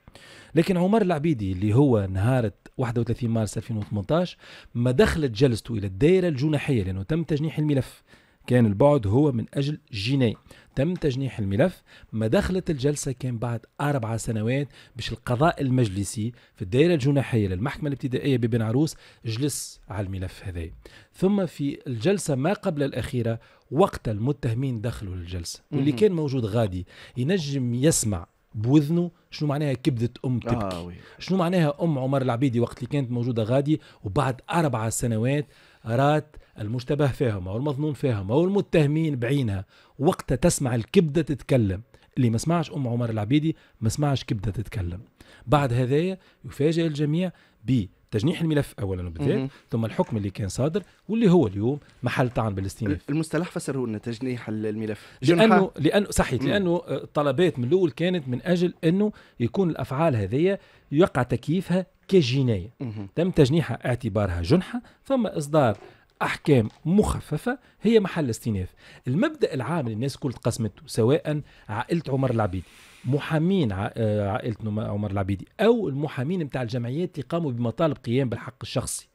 لكن عمر العبيدي اللي هو نهار 31 مارس 2018 ما دخلت جلسته إلى الدائرة الجناحية لأنه تم تجنيح الملف كان البعد هو من أجل جناية تم تجنيح الملف ما دخلت الجلسة كان بعد أربع سنوات باش القضاء المجلسي في الدائرة الجناحية للمحكمة الابتدائية ببن عروس جلس على الملف هذا ثم في الجلسة ما قبل الأخيرة وقت المتهمين دخلوا للجلسه واللي كان موجود غادي ينجم يسمع بوذنه شنو معناها كبدة أم تبكي آه شنو معناها أم عمر العبيدي وقت اللي كانت موجودة غادي وبعد أربع سنوات رات المشتبه فيهم أو المظنون فيهم أو المتهمين بعينها وقتها تسمع الكبدة تتكلم اللي ما سمعش أم عمر العبيدي ما سمعش كبدة تتكلم بعد هذايا يفاجئ الجميع ب تجنيح الملف اولا بالذات ثم الحكم اللي كان صادر واللي هو اليوم محل طعن بالاستئناف المصطلح فسر لنا تجنيح الملف لانه لانه صحيح لانه الطلبات من الاول كانت من اجل انه يكون الافعال هذه يقع تكييفها كجنايه تم تجنيحها اعتبارها جنحه ثم اصدار احكام مخففه هي محل استئناف المبدا العام اللي الناس كل تقسمته سواء عائله عمر العبيدي محامين آه، عائلة عمر العبيدي أو المحامين بتاع الجمعيات اللي قاموا بمطالب قيام بالحق الشخصي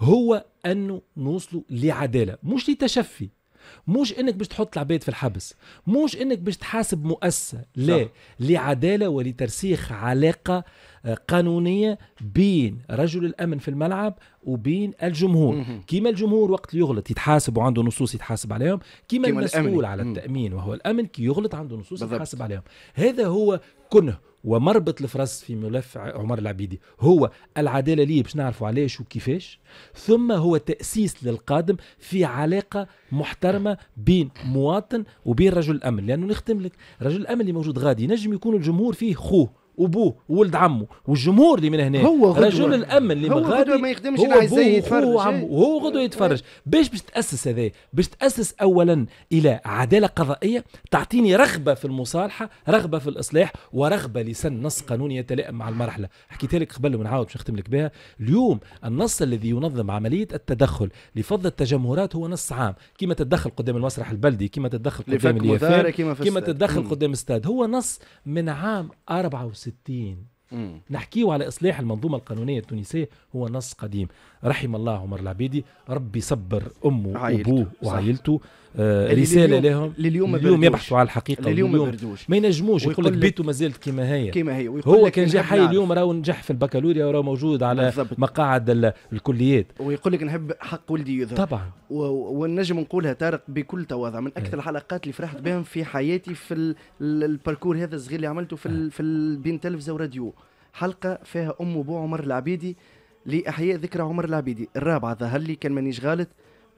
هو أنه نوصلوا لعدالة مش لتشفي مش انك باش تحط العباد في الحبس مش انك باش تحاسب مؤسسه لا صح. لعداله ولترسيخ علاقه آه، قانونيه بين رجل الامن في الملعب وبين الجمهور كيما الجمهور وقت يغلط يتحاسب وعنده نصوص يتحاسب عليهم كيما المسؤول الأمن. على التامين وهو الامن كي يغلط عنده نصوص بالضبط. يتحاسب عليهم هذا هو كنه ومربط الفرس في ملف عمر العبيدي هو العداله ليه باش نعرفوا علاش وكيفاش ثم هو تاسيس للقادم في علاقه محترمه بين مواطن وبين رجل الامن لانه نختم لك رجل الامن اللي موجود غادي نجم يكون الجمهور فيه خوه وبوه وولد عمه والجمهور اللي من هنا هو غدوة. رجل الامن اللي هو غدوة ما يخدمش هو عايز يتفرج هو وهو غدوه يتفرج باش باش تاسس هذا باش تاسس اولا الى عداله قضائيه تعطيني رغبه في المصالحه رغبه في الاصلاح ورغبه لسن نص قانوني يتلائم مع المرحله حكيت لك قبل ونعاود باش نختم لك بها اليوم النص الذي ينظم عمليه التدخل لفض التجمهرات هو نص عام كما تدخل قدام المسرح البلدي كما تدخل قدام اليافان كما تدخل قدام استاد هو نص من عام 64 67 نحكيه على اصلاح المنظومه القانونيه التونسيه هو نص قديم رحم الله عمر العبيدي ربي صبر امه وابوه وعائلته آه، يعني رساله لهم اليوم اليوم يبحثوا على الحقيقه اليوم ما ما ينجموش يقول لك بيته ما زالت كما هي كما هي هو كان جا حي اليوم راهو نجح في البكالوريا وراه موجود على بالزبط. مقاعد الكليات ويقول لك نحب حق ولدي يظهر طبعا ونجم نقولها طارق بكل تواضع من اكثر إيه. الحلقات اللي فرحت بهم في حياتي في الباركور هذا الصغير اللي عملته في إيه. في بين تلفزه وراديو حلقه فيها ام وبو عمر العبيدي لاحياء ذكرى عمر العبيدي الرابعه ظهر لي كان مانيش غالط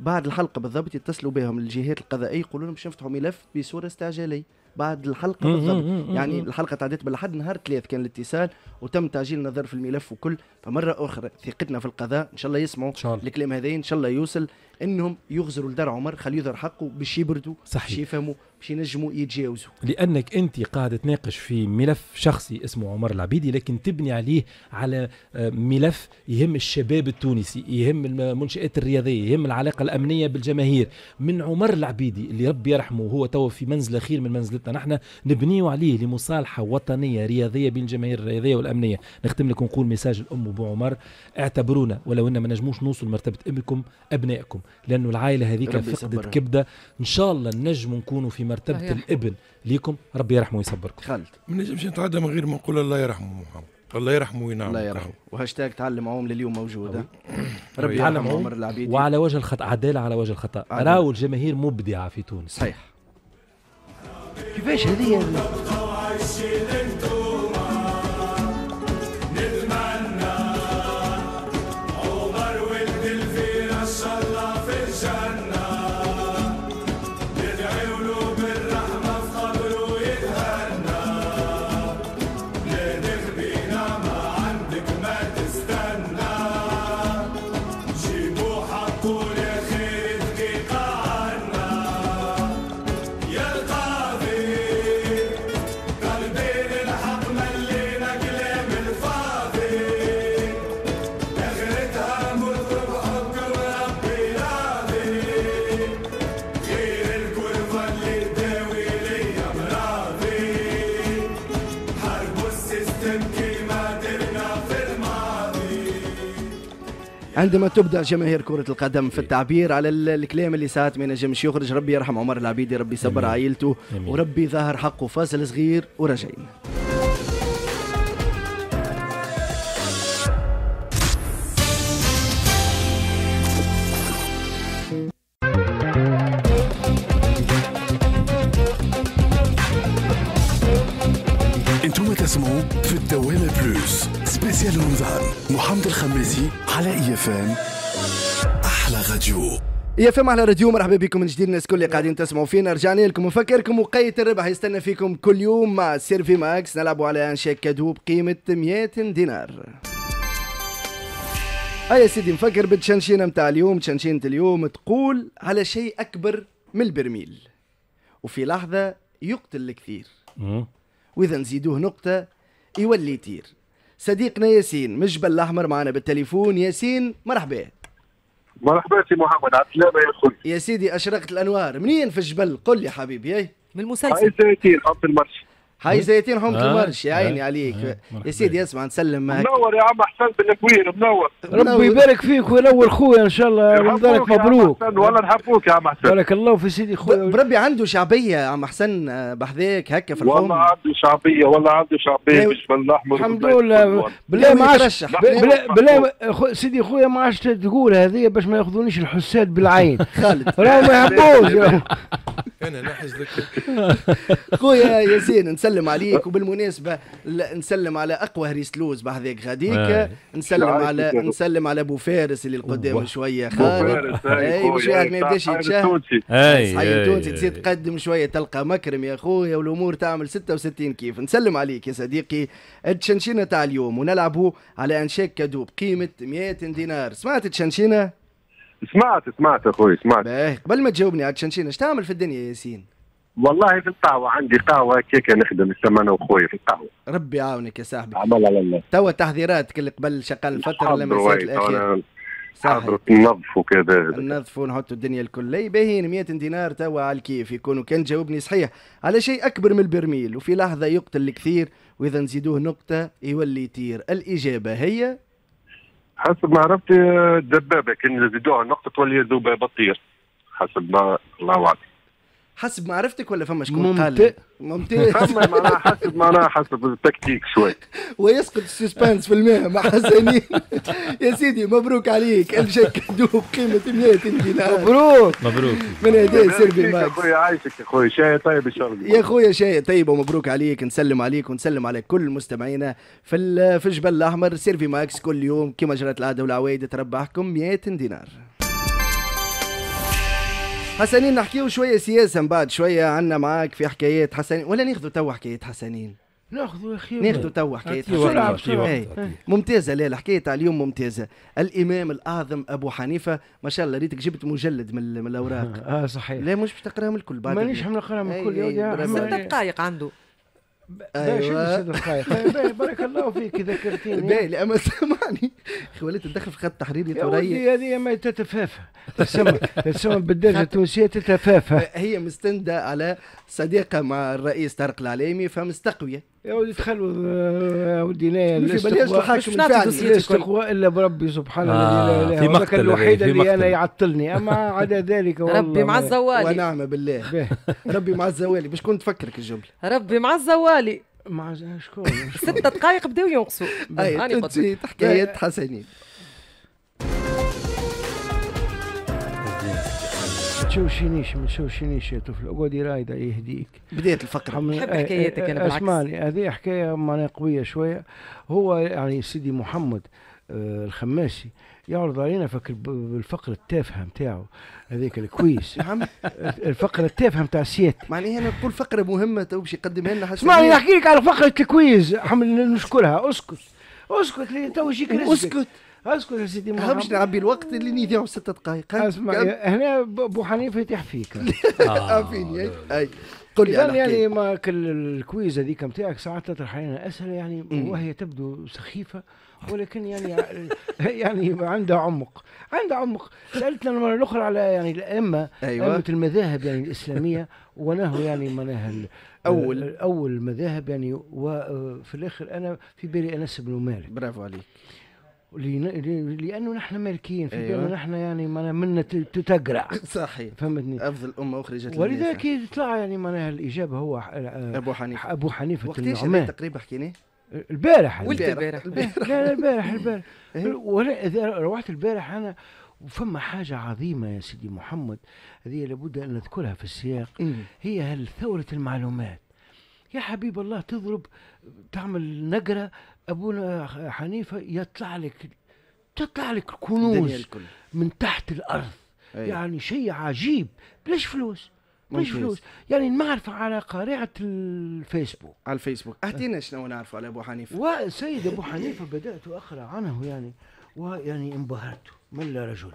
بعد الحلقه بالضبط يتصلوا بهم الجهات القضائيه يقولوا لهم باش نفتحوا ملف بصوره استعجاليه بعد الحلقه بالضبط يعني الحلقه تعدت بالحد نهار ثلاث كان الاتصال وتم تعجيل النظر في الملف وكل فمره اخرى ثقتنا في القضاء ان شاء الله يسمعوا الكلام هذا ان شاء الله يوصل انهم يغزروا لدار عمر خليه يظهر حقه باش يبردوا باش يفهموا باش ينجموا يتجاوزوا لانك انت قاعد تناقش في ملف شخصي اسمه عمر العبيدي لكن تبني عليه على آه، ملف يهم الشباب التونسي يهم المنشات الرياضيه يهم العلاقه الامنيه بالجماهير من عمر العبيدي اللي ربي يرحمه هو تو في منزله خير من منزلتنا نحن نبنيو عليه لمصالحه وطنيه رياضيه بين الجماهير الرياضيه والامنيه نختم لكم نقول ميساج الام ابو عمر اعتبرونا ولو ان ما نجموش نوصل مرتبه امكم ابنائكم لانه العائله هذيك فقدت كبده ان شاء الله نجم نكونوا في مرتبه الابن ليكم ربي يرحمه ويصبركم خالد ما نجمش نتعدى من غير ما نقول الله يرحمه محمد الله يرحمه وينعمه الله يرحمه وهاشتاج تعلم عوم لليوم موجودة ربي يعلم عمر العبيد وعلى وجه الخطا عداله على وجه الخطا راهو الجماهير مبدعه في تونس صحيح كيفاش هذه عندما تبدا جماهير كره القدم في التعبير على الكلام اللي ساعات ما ينجمش يخرج ربي يرحم عمر العبيدي ربي يصبر عائلته وربي ظهر حقه فاصل صغير ورجعين هشام زهري محمد الخماسي على اي اف ام احلى راديو يا فهم على راديو مرحبا بكم من جديد الناس الكل اللي قاعدين تسمعوا فينا رجعنا لكم ونفكركم وقيت الربح يستنى فيكم كل يوم مع سيرفي ماكس نلعبوا على شيك كادو بقيمه 100 دينار هيا سيدي نفكر بالتشنشينة متاع اليوم تشنشينة اليوم تقول على شيء أكبر من البرميل وفي لحظة يقتل الكثير وإذا نزيدوه نقطة يولي يطير صديقنا ياسين من الجبل الاحمر معنا بالتليفون ياسين مرحبا مرحبا سي محمد على السلامه يا خويا يا سيدي اشرقت الانوار منين في الجبل قل لي حبيبي من المسلسل زيتين قبل المرشي هاي زيتين هم آه. المرش يا عيني عليك آه. يا سيدي اسمع نسلم معك منور يا عم حسن بالكوير منور ربي يبارك فيك وينور خويا ان شاء الله رمضانك مبروك والله نحبوك يا عم حسن بارك الله في سيدي خويا بربي عنده شعبيه يا عم حسن آه، بحذاك هكا في الحوم والله عنده شعبيه والله عنده شعبيه مش بالاحمر الحمد لله بالله ما عادش بالله سيدي خويا ما عادش تقول هذه باش ما ياخذونيش الحساد بالعين خالد راهو ما يحبوش انا نحز لك خويا ياسين نسلم نسلم عليك وبالمناسبه نسلم على اقوى هريس لوز بهذاك غاديك آه. نسلم على نسلم على ابو فارس اللي قدام شويه خالد اي واحد ما يبداش يتشهد صحيح اي تزيد تقدم شويه تلقى مكرم يا خويا والامور تعمل 66 كيف نسلم عليك يا صديقي التشنشينه تاع اليوم ونلعبوا على انشيك كادو بقيمه 100 دينار سمعت التشنشينه؟ سمعت سمعت اخوي سمعت قبل ما تجاوبني على التشنشينه اش تعمل في الدنيا ياسين؟ والله في القهوة عندي قهوة كيكة نخدم السما انا وخويا في القهوة ربي يعاونك يا صاحبي عمل على الله توا تحذيراتك اللي قبل شقال الفترة لما سالت الأخير حضرة النظف وكذا النظف ونحطوا الدنيا الكل باهين 100 دينار توا على الكيف يكونوا كان جاوبني صحيح على شيء اكبر من البرميل وفي لحظه يقتل الكثير واذا نزيدوه نقطه يولي يطير الاجابه هي حسب ما عرفت الدبابه كان يزيدوها نقطه تولي ذبابه تطير حسب ما الله اعلم حسب معرفتك ولا فما شكون ممتاز ممتاز فما معناها حسب معناها حسب التكتيك شوي ويسقط السسبانس في الماء مع حسنين يا سيدي مبروك عليك الجاك دوب قيمة 100 دينار مبروك مبروك من هدايا سيربي ماكس يا خويا عايشك يا خويا شاي طيب ان شاء الله يا خويا شاي طيب ومبروك عليك نسلم عليك ونسلم على كل مستمعينا في في الجبل الاحمر سيرفي ماكس كل يوم كما جرت العاده والعوايد تربحكم 100 دينار حسنين نحكيو شويه سياسه من بعد شويه عندنا معاك في حكايات حسنين ولا ناخذوا تو حكايه حسنين ناخذوا اخي ناخذوا توا حكايه حسنين إيه. ممتازه لا الحكايه تاع اليوم ممتازه الامام الاعظم ابو حنيفه ما شاء الله ريتك جبت مجلد من, الاوراق اه صحيح لا مش باش تقراهم الكل بعد مانيش نقراهم الكل يا ست دقائق عنده ايوه طيب، بارك الله فيك ذكرتيني باهي لا ما سامعني اخي وليت تدخل في خط تحريري ثوري هذه ما تتفافى تسمى تسمى بالدرجه التونسيه تتفافى هي مستنده على صديقه مع الرئيس طارق العليمي فمستقويه يا ولدي تخلوا يا ولدي لا ليش الحاكم تقوى الا بربي سبحانه آه لا اله الا هو الوحيد اللي انا يعطلني اما عدا ذلك والله ربي مع الزوالي ونعم بالله ربي مع الزوالي باش كنت تفكرك الجمله ربي مع الزوالي مع شكون ست دقائق بداو ينقصوا اي تحكايات حسنين تشوشينيش ما تشوشينيش يا طفل اقعدي رايدة يهديك بديت الفقرة نحب حكايتك انا بالعكس اسمعني هذه حكاية معناها قوية شوية هو يعني سيدي محمد آه الخماسي يعرض علينا فكر بالفقر التافهه نتاعو هذاك الكويس الفقره التافهه نتاع السيادة معناها انا كل فقره مهمه تو باش يقدمها لنا اسمعني نحكي لك على فقره الكويز حمل نشكرها اسكت اسكت تو يجيك اسكت اسكت يا سيدي محمد همش نعبي الوقت اللي نيدي ست دقائق اسمع هنا بو حنيفه يطيح فيك عارفين اي قل لي انا يعني ما كل الكويز هذيك نتاعك ساعات تطرح علينا اسئله يعني وهي تبدو سخيفه ولكن يعني يعني عندها عمق عندها عمق سالتنا المره الاخرى على يعني الائمه أيوة. المذاهب يعني الاسلاميه ونهو يعني معناها اول اول مذاهب يعني وفي آه، الاخر انا في بالي انس بن مالك برافو عليك لانه نحن مالكين في أيوة. نحن يعني معناها منا تتقرع صحيح فهمتني افضل امه اخرجت ولذلك طلع يعني معناها الاجابه هو آه، ابو حنيفه آه، ابو حنيفه وقتاش تقريبا حكيناه البارح البارح لا البارح البارح إيه. اذا روحت البارح انا وفما حاجة عظيمة يا سيدي محمد هذه لابد أن نذكرها في السياق إيه. هي ثورة المعلومات يا حبيب الله تضرب تعمل نقرة ابونا حنيفه يطلع لك تطلع لك الكنوز من تحت الارض أي. يعني شيء عجيب بلاش فلوس بلاش فلوس يعني المعرفة على قارعة الفيسبوك على الفيسبوك اعطينا شنو نعرفه على ابو حنيفه وسيد ابو حنيفه بدأت اقرأ عنه يعني ويعني انبهرت من رجل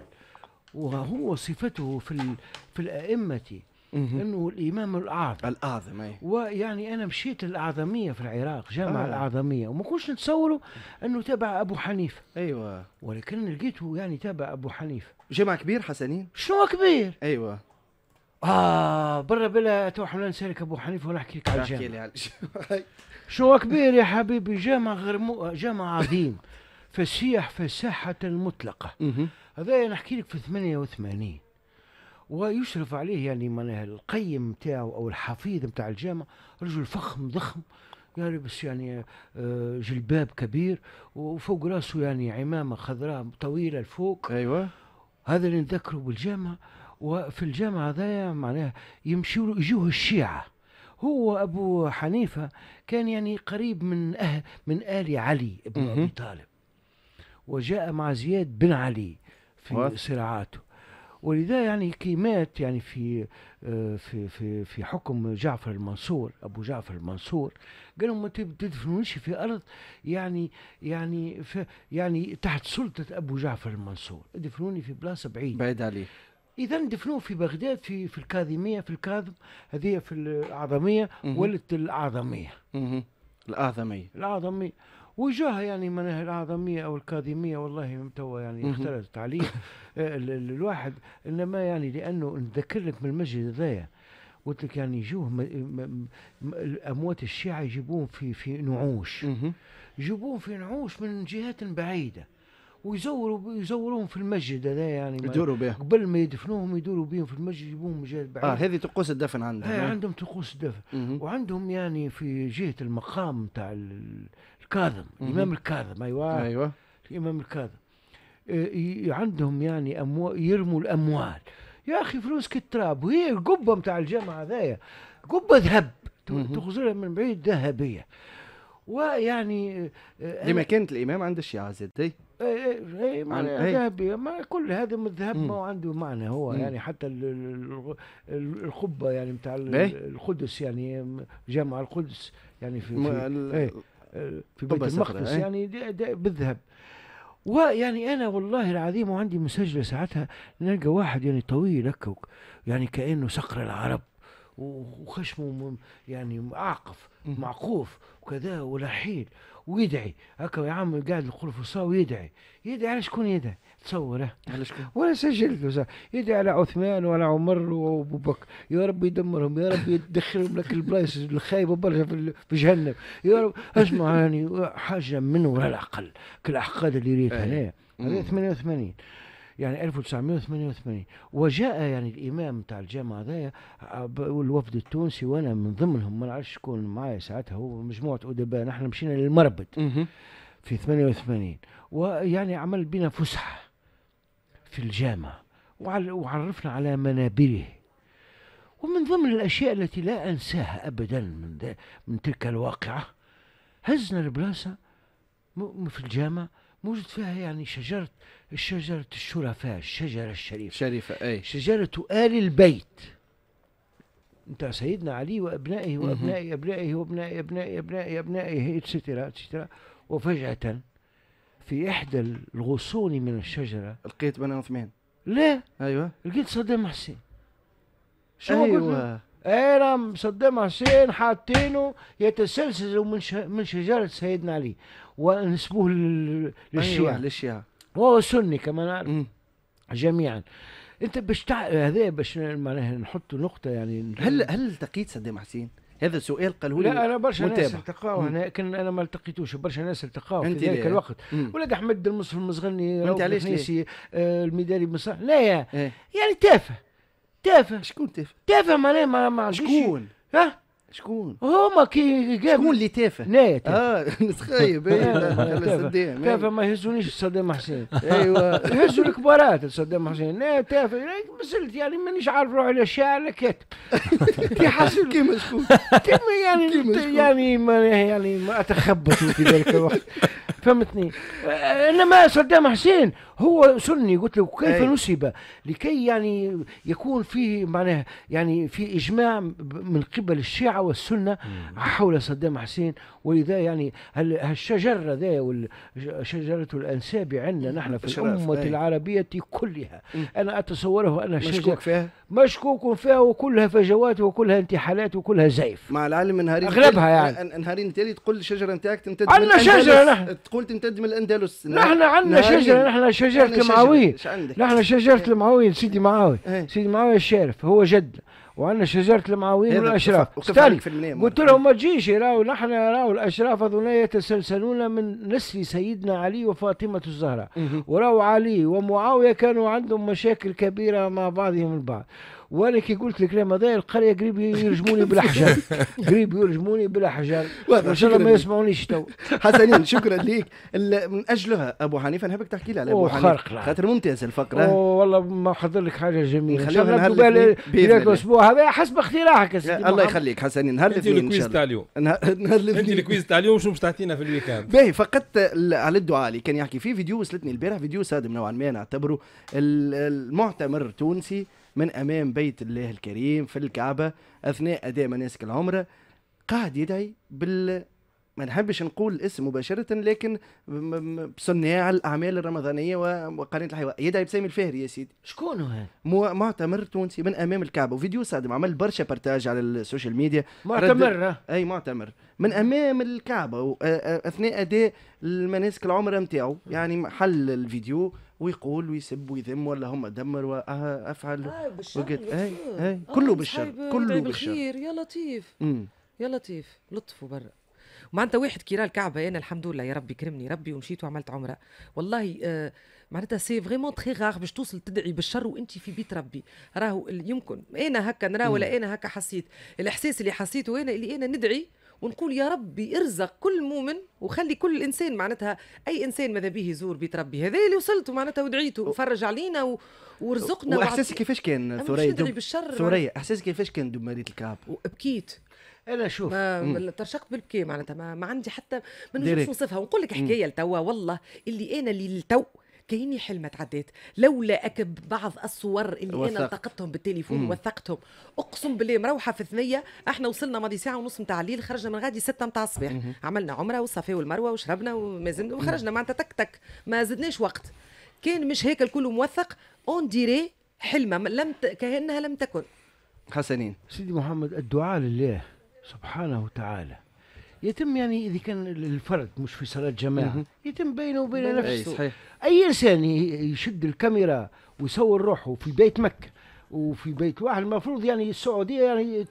وهو صفته في في الأئمة انه الامام الاعظم الاعظم اي ويعني انا مشيت الاعظميه في العراق جامع آه. الاعظميه وما كنتش نتصوره انه تابع ابو حنيفه ايوه ولكن لقيته يعني تابع ابو حنيفه جامع كبير حسنين شنو كبير ايوه اه برا بلا تو حنا نسالك ابو حنيفه ولا احكي لك على الجامع شو كبير يا حبيبي جامع غير مو جامع عظيم فسيح فساحه المطلقه هذا نحكي لك في 88 ويشرف عليه يعني معناها القيم نتاعو او الحفيظ نتاع الجامع رجل فخم ضخم يعني بس يعني آه، جلباب كبير وفوق راسه يعني عمامه خضراء طويله لفوق ايوه هذا اللي نذكره بالجامع وفي الجامع هذايا معناها يمشوا يجوه الشيعه هو ابو حنيفه كان يعني قريب من أهل من ال علي بن ابي طالب وجاء مع زياد بن علي في صراعاته ولذا يعني كي مات يعني في آه، في في في حكم جعفر المنصور ابو جعفر المنصور قالوا ما تدفنونيش في ارض يعني يعني يعني تحت سلطه ابو جعفر المنصور دفنوني في بلاصه بعيد بعيد عليه اذا دفنوه في بغداد في في الكاظميه في الكاظم هذه في العظميه ولت العظميه الاعظميه الاعظميه وجاه يعني من الأعظمية أو الكاظمية والله توا يعني اختلطت عليه آه، الواحد إنما يعني لأنه نذكر لك من المسجد هذايا قلت لك يعني يجوه اموات الشيعه يجيبوهم في في نعوش يجيبوهم في نعوش من جهات بعيده ويزوروا يزوروهم في المسجد هذا يعني يدوروا بيه قبل ما يدفنوهم يدوروا بهم في المسجد يجيبوهم من جهه بعيده اه هذه طقوس الدفن عندهم إيه، آه عندهم طقوس الدفن وعندهم يعني في جهه المقام تاع الكاظم الامام الكاظم ايوه ايوه الامام الكاظم آه، عندهم يعني أمو... يرموا الاموال يا اخي فلوس كالتراب وهي القبه نتاع الجامعه هذايا قبه ذهب تخزرها من بعيد ذهبيه ويعني لما آه، آه، كانت الامام عند الشيعه زاد اي اي ذهبيه ما كل هذا من الذهب ما هو عنده معنى هو مم. يعني حتى القبه يعني نتاع إيه؟ القدس يعني جامع القدس يعني في, في إيه. في بيت المقدس إيه؟ يعني دا دا بالذهب ويعني انا والله العظيم وعندي مسجله ساعتها نلقى واحد يعني طويل هكا يعني كانه صقر العرب وخشمه يعني اعقف معقوف وكذا ولحيل ويدعي هكا يا عم قاعد القول فصا ويدعي يدعي على شكون يدعي تصور على شكون ولا سجلت يدعي على عثمان وعلى عمر وابو بكر يا رب يدمرهم يا رب يدخلهم لك البلايص الخايبه برشا في جهنم يا رب اسمع يعني حاجه من ولا الاقل كالاحقاد اللي ريت هنا 88 يعني 1988 وجاء يعني الامام تاع الجامعه هذايا والوفد آه، التونسي وانا من ضمنهم ما نعرفش شكون معايا ساعتها هو مجموعه ادباء نحن مشينا للمربد في 88 ويعني عمل بنا فسحه في الجامعه وعرفنا على منابره ومن ضمن الاشياء التي لا انساها ابدا من من تلك الواقعه هزنا البلاصه في الجامعه موجود فيها يعني شجرة شجرة الشرفاء الشجرة الشريفة شريفة أي شجرة آل البيت انت سيدنا علي وابنائه وابنائه ابنائه وابنائه ابنائه ابنائه ابنائه اتسترا اتسترا وفجأة في إحدى الغصون من الشجرة لقيت بني عثمان لا أيوة لقيت صدام حسين شو أيوة انا صدام حسين حاطينه يتسلسل من من شجره سيدنا علي ونسبوه للشيعة أيوة للشيعة وهو سني كما نعرف جميعا انت باش تع... هذا باش معناها نحط نقطة يعني هل هل التقيت صدام حسين؟ هذا سؤال قاله لي لا انا برشا ناس التقاو انا لكن انا ما التقيتوش برشا ناس التقاو في ذلك الوقت ولد احمد المصرف المزغني انت علاش آه الميدالي بمصر لا يا. ايه. يعني تافه تافه شكون تافه؟ تافه معناها ما, ما عنديش شكون؟ ها؟ شكون؟ هما كي شكون اللي تافه؟ لا اه نسخايب اي إيه. تافه ما يهزونيش صدام حسين ايوا يهزوا الكبارات صدام حسين لا تافه مسلت يعني مانيش عارف روحي على الشارع لا كاتب كي حصل كيما شكون؟ كيما يعني يعني يعني ما اتخبط في ذلك الوقت فهمتني انما صدام حسين هو سني قلت له كيف نسب لكي يعني يكون فيه معناه يعني في اجماع من قبل الشيعه والسنه حول صدام حسين ولذا يعني هالشجره ذا شجره الانساب عندنا نحن في الامه العربيه كلها انا اتصوره انا مشكوك فيها مشكوك فيها وكلها فجوات وكلها انتحالات وكلها زيف مع العلم انهارين اغلبها يعني نهارين تالي تقول الشجره نتاعك تمتد عندنا شجره نحن قلت انت من الاندلس نحن عندنا شجره نحن شجره المعاوي نحن شجره إيه. المعاوي سيدي معاوي إيه. سيدي معاوي الشارف هو جد وعندنا شجره المعاويين والاشراف قلت لهم ما تجيش راهو نحن راهو الاشراف هذولا يتسلسلون من نسل سيدنا علي وفاطمه الزهراء وراهو علي ومعاويه كانوا عندهم مشاكل كبيره مع بعضهم البعض وانا كي قلت الكلام هذا القريه قريب يرجموني بالاحجار قريب يرجموني بالاحجار ان شاء الله ما يسمعونيش تو حسنين شكرا ليك من اجلها ابو حنيفه نحبك تحكي لي على ابو حنيفه خاطر ممتاز الفقره والله ما حضر لك حاجه جميله خلينا نهلك الاسبوع هذا حسب اختراعك الله يخليك حسنين نهلك ان شاء الله تاع اليوم عندي الكويز تاع اليوم شنو باش تعطينا في الويكاند باهي فقط على الدعاء اللي كان يحكي فيه فيديو وصلتني البارح فيديو صادم نوعا ما نعتبره المعتمر التونسي من أمام بيت الله الكريم في الكعبة أثناء أداء مناسك العمرة قاعد يدعي بال ما نحبش نقول الاسم مباشرة لكن بصناع الأعمال الرمضانية وقناه الحيوان يدعي بسامي الفهري يا سيدي شكون هذا؟ معتمر تونسي من أمام الكعبة وفيديو صادم عمل برشا بارتاج على السوشيال ميديا معتمر رد... أي معتمر من أمام الكعبة أثناء أداء المناسك العمرة نتاعو يعني حل الفيديو ويقول ويسب ويذم ولا هم ادمر وافعل أه،, آه بالشر اي اي كله آه، بالشر كله بالشر يا لطيف مم. يا لطيف لطفوا برا معناتها واحد كيرا الكعبه انا الحمد لله يا ربي كرمني ربي ومشيت وعملت عمره والله آه معناتها سي فريمون تخي غار باش توصل تدعي بالشر وانت في بيت ربي راهو يمكن انا هكا نرى ولا انا هكا حسيت الاحساس اللي حسيته انا اللي انا ندعي ونقول يا ربي ارزق كل مؤمن وخلي كل انسان معناتها اي انسان ماذا به يزور بيت ربي هذا اللي وصلته معناتها ودعيته وفرج علينا و... ورزقنا واحساسك كيفاش كان ثريا دم... ثريا احساسك كيفاش كان دمارية الكعب وبكيت انا شوف ما ترشقت بالبكي معناتها ما, ما عندي حتى ما نجمش نوصفها ونقول لك حكايه لتوا والله اللي انا اللي لتو كيني حلمة تعديت لولا أكب بعض الصور اللي وثقت. أنا التقطتهم بالتليفون ووثقتهم وثقتهم أقسم بالله مروحة في ثنية احنا وصلنا ماضي ساعة ونص نتاع الليل خرجنا من غادي ستة نتاع الصباح عملنا عمرة والصفا والمروة وشربنا وما زلنا وخرجنا معناتها تك تك ما زدناش وقت كان مش هيك الكل موثق اون ديري حلمة لم ت... كأنها لم تكن حسنين سيدي محمد الدعاء لله سبحانه وتعالى يتم يعني اذا كان الفرد مش في صلاه جماعه يتم بينه وبين نفسه صحيح. اي انسان يشد الكاميرا ويصور روحه في بيت مكه وفي بيت واحد المفروض يعني السعوديه يعني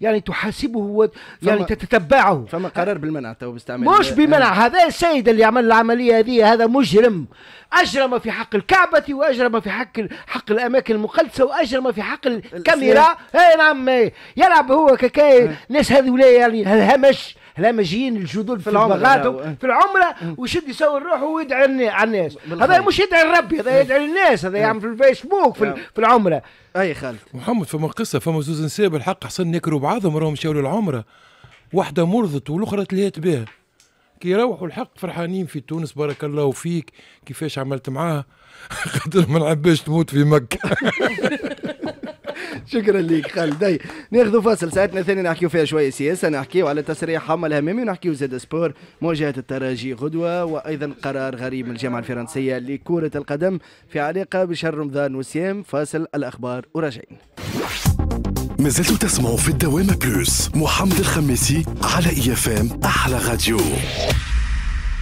يعني تحاسبه يعني تتتبعه فما قرار بالمنع تو باستعمال مش بمنع آه. هذا السيد اللي عمل العمليه هذه هذا مجرم اجرم في حق الكعبه واجرم في حق حق الاماكن المقدسه واجرم في حق الكاميرا اي نعم إيه. يلعب هو ككاي آه. الناس هذول يعني الهمش هلا ماجيين الجدود في, في بغاتهم في العمره ويشد يسوي روحه ويدعي على الناس هذا مش يدعي لربي هذا إيه. يدعي للناس هذا إيه. يعمل في الفيسبوك في, في العمره اي خالد محمد فما قصه فما زوز نساء بالحق حسن يكروا بعضهم راهم مشاو للعمره واحده مرضت والاخرى تلهيت بها كي يروحوا الحق فرحانين في تونس بارك الله فيك كيفاش عملت معاها خاطر ما نحبش تموت في مكه شكرا لك خالد ناخذ فاصل ساعتنا الثانيه نحكيو فيها شويه سياسه نحكيو على تصريح حمى الهمامي ونحكيو زاد سبور مواجهه الترجي غدوه وايضا قرار غريب من الجامعه الفرنسيه لكره القدم في علاقه بشهر رمضان والصيام فاصل الاخبار وراجعين مازلتوا تسمعوا في الدوامة بلوس محمد الخميسي على اي اف ام احلى راديو